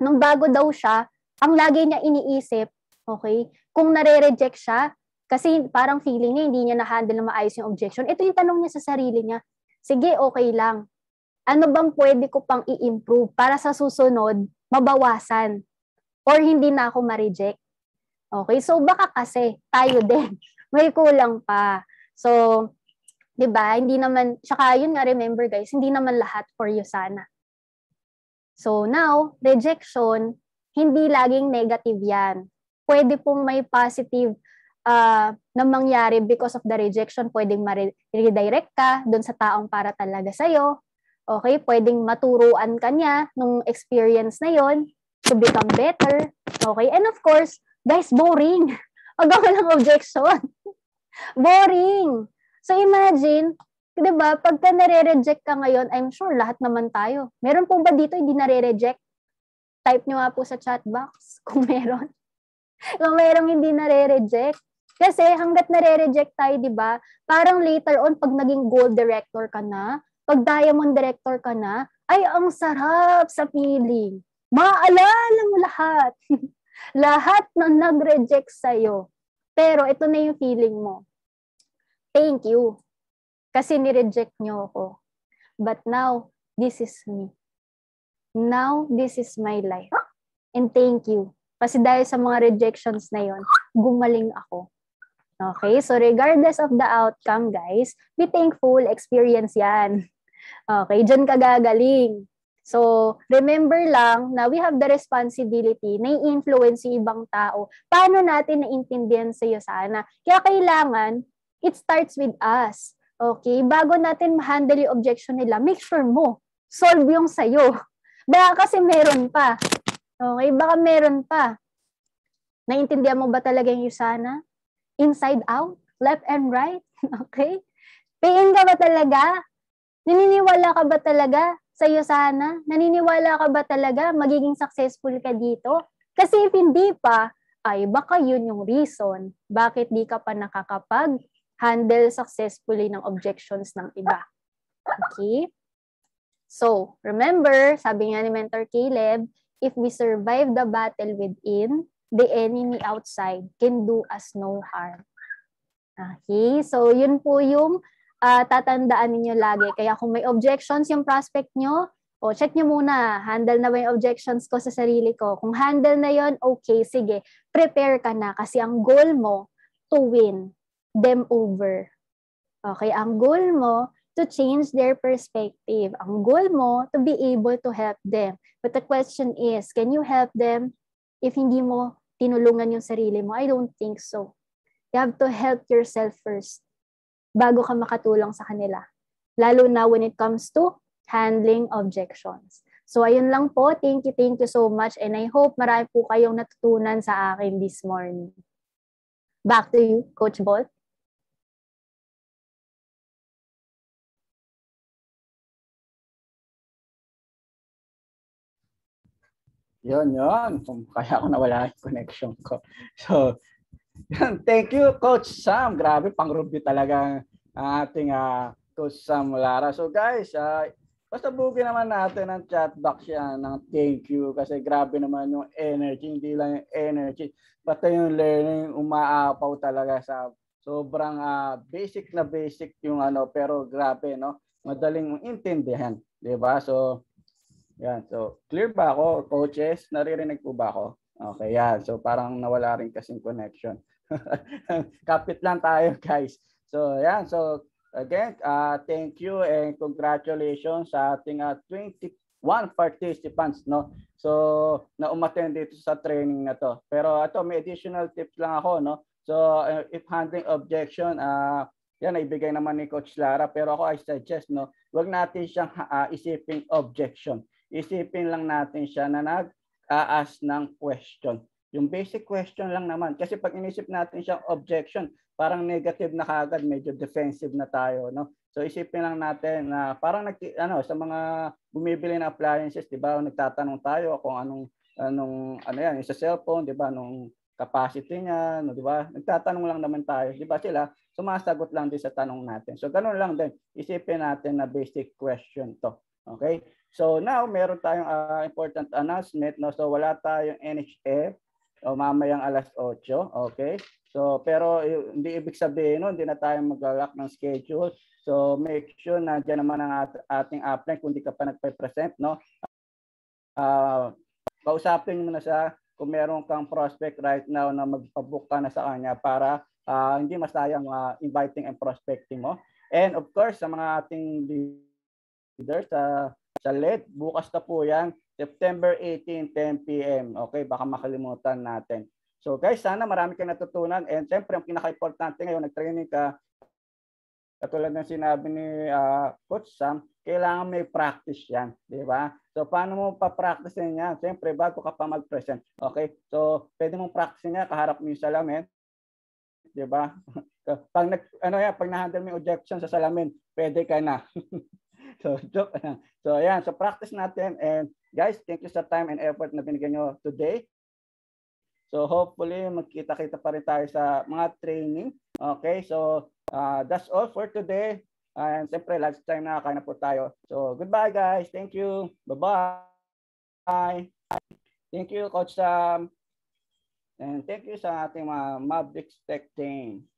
nung bago daw siya, ang lagi niya iniisip, okay, kung nare-reject siya, kasi parang feeling niya hindi niya na-handle na maayos yung objection. Ito yung tanong niya sa sarili niya. Sige, okay lang. Ano bang pwede ko pang i-improve para sa susunod, mabawasan? Or hindi na ako ma-reject? Okay, so baka kasi tayo din. May kulang pa. So, 'Di ba? Hindi naman tsaka yun nga remember guys, hindi naman lahat for you sana. So now, rejection hindi laging negative 'yan. Pwede pong may positive uh, na mangyari because of the rejection, pwedeng ma-redirect ka doon sa taong para talaga sa'yo. Okay, pwedeng maturuan ka niya nung experience na yon to become better. Okay, and of course, guys, boring. Huwag ako ng objection. boring. So imagine, 'di ba, pagka nare-reject ka ngayon, I'm sure lahat naman tayo. Meron po ba dito hindi nare-reject? Type niyo nga po sa chat box kung meron. kung merong hindi nare-reject. Kasi hanggat nare-reject tayo, 'di ba? Parang later on pag naging gold director ka na, pag diamond director ka na, ay ang sarap sa feeling. Maaalala mo lahat. lahat na nag-reject sa'yo. Pero ito na yung feeling mo thank you. Kasi ni-reject niyo ako. But now, this is me. Now, this is my life. And thank you. Kasi dahil sa mga rejections na yon, gumaling ako. Okay? So regardless of the outcome, guys, be thankful. Experience yan. Okay? Diyan ka gagaling. So, remember lang na we have the responsibility na i-influence yung ibang tao. Paano natin naintindihan sa'yo sana? Kaya kailangan It starts with us. Okay? Bago natin ma-handle yung objection nila, make sure mo, solve yung sa'yo. Baka kasi meron pa. Okay? Baka meron pa. Naintindihan mo ba talaga yung sana? Inside out? Left and right? Okay? Pain ka ba talaga? Naniniwala ka ba talaga sa iyo sana? Naniniwala ka ba talaga magiging successful ka dito? Kasi if hindi pa, ay baka yun yung reason bakit di ka pa nakakapag handle successfully ng objections ng iba. Okay? So, remember, sabi nga ni Mentor Caleb, if we survive the battle within, the enemy outside can do us no harm. Okay? So, yun po yung uh, tatandaan ninyo lagi. Kaya kung may objections yung prospect nyo, o check nyo muna, handle na ba yung objections ko sa sarili ko? Kung handle na yon okay, sige, prepare ka na kasi ang goal mo to win them over. Okay, ang goal mo, to change their perspective. Ang goal mo, to be able to help them. But the question is, can you help them if hindi mo tinulungan yung sarili mo? I don't think so. You have to help yourself first bago ka makatulong sa kanila. Lalo na when it comes to handling objections. So ayun lang po. Thank you, thank you so much. And I hope marami po kayong natutunan sa akin this morning. Back to you, Coach Bolt. Yun, yun. Kaya ako nawala yung connection ko. So, yun. Thank you, Coach Sam. Grabe, pang Ruby talaga ating uh, Coach Sam Lara. So, guys, uh, Basta bugin naman natin ang chat box siya ng thank you kasi grabe naman yung energy, hindi lang yung energy, pati yung learning umaapaw talaga sa sobrang uh, basic na basic yung ano pero grabe no, madaling intindihan, 'di ba? So yan. So, clear ba ako? Coaches, naririnig po ba ako? Okay, yan. So, parang nawala rin kasing connection. Kapit lang tayo, guys. So, yan. So, again, uh, thank you and congratulations sa ating uh, ah, 21 participants, no? So, na umattend dito sa training na to. Pero ito, may additional tips lang ako, no? So, uh, if handling objection, uh, yan, ibigay naman ni Coach Lara. Pero ako, I suggest, no, Huwag natin siyang uh, isipin objection isipin lang natin siya na nag-aas ng question. Yung basic question lang naman. Kasi pag inisip natin siyang objection, parang negative na kagad, medyo defensive na tayo. No? So isipin lang natin na parang nag, ano, sa mga bumibili ng appliances, di ba, nagtatanong tayo kung anong anong ano yan, sa cellphone, di ba, nung capacity niya, no, di ba? Nagtatanong lang naman tayo, di ba sila? Sumasagot lang din sa tanong natin. So ganun lang din. Isipin natin na basic question to. Okay? So now, meron tayong uh, important announcement. No? So wala tayong NHF o mamayang alas 8. Okay? So pero eh, hindi ibig sabihin no, hindi na tayo maglalak ng schedule. So make sure na dyan naman ang at ating apply kung di ka pa nagpe-present. No? Uh, kausapin mo na siya kung meron kang prospect right now na magpabook ka na sa kanya para uh, hindi masayang uh, inviting and prospecting mo. And of course, sa mga ating leaders, uh, sa LED. Bukas na po yan, September 18, 10 p.m. Okay, baka makalimutan natin. So guys, sana marami kang natutunan. And syempre, ang pinaka-importante ngayon, nag-training ka, katulad ng sinabi ni uh, Coach Sam, kailangan may practice yan. Di ba? So, paano mo pa-practice yan? Siyempre, bago ka pa mag-present. Okay? So, pwede mong practice niya kaharap mo yung salamin. Di ba? pag, nag, ano yan, pag na-handle mo yung objection sa salamin, pwede ka na. so, joke lang. So, ayan. So, practice natin. And guys, thank you sa time and effort na binigyan nyo today. So, hopefully, magkita-kita pa rin tayo sa mga training. Okay, so uh, that's all for today. And siyempre, time na, kain na po tayo. So, goodbye guys. Thank you. Bye-bye. Thank you, Coach Sam. And thank you sa ating mga Mavericks Tech team.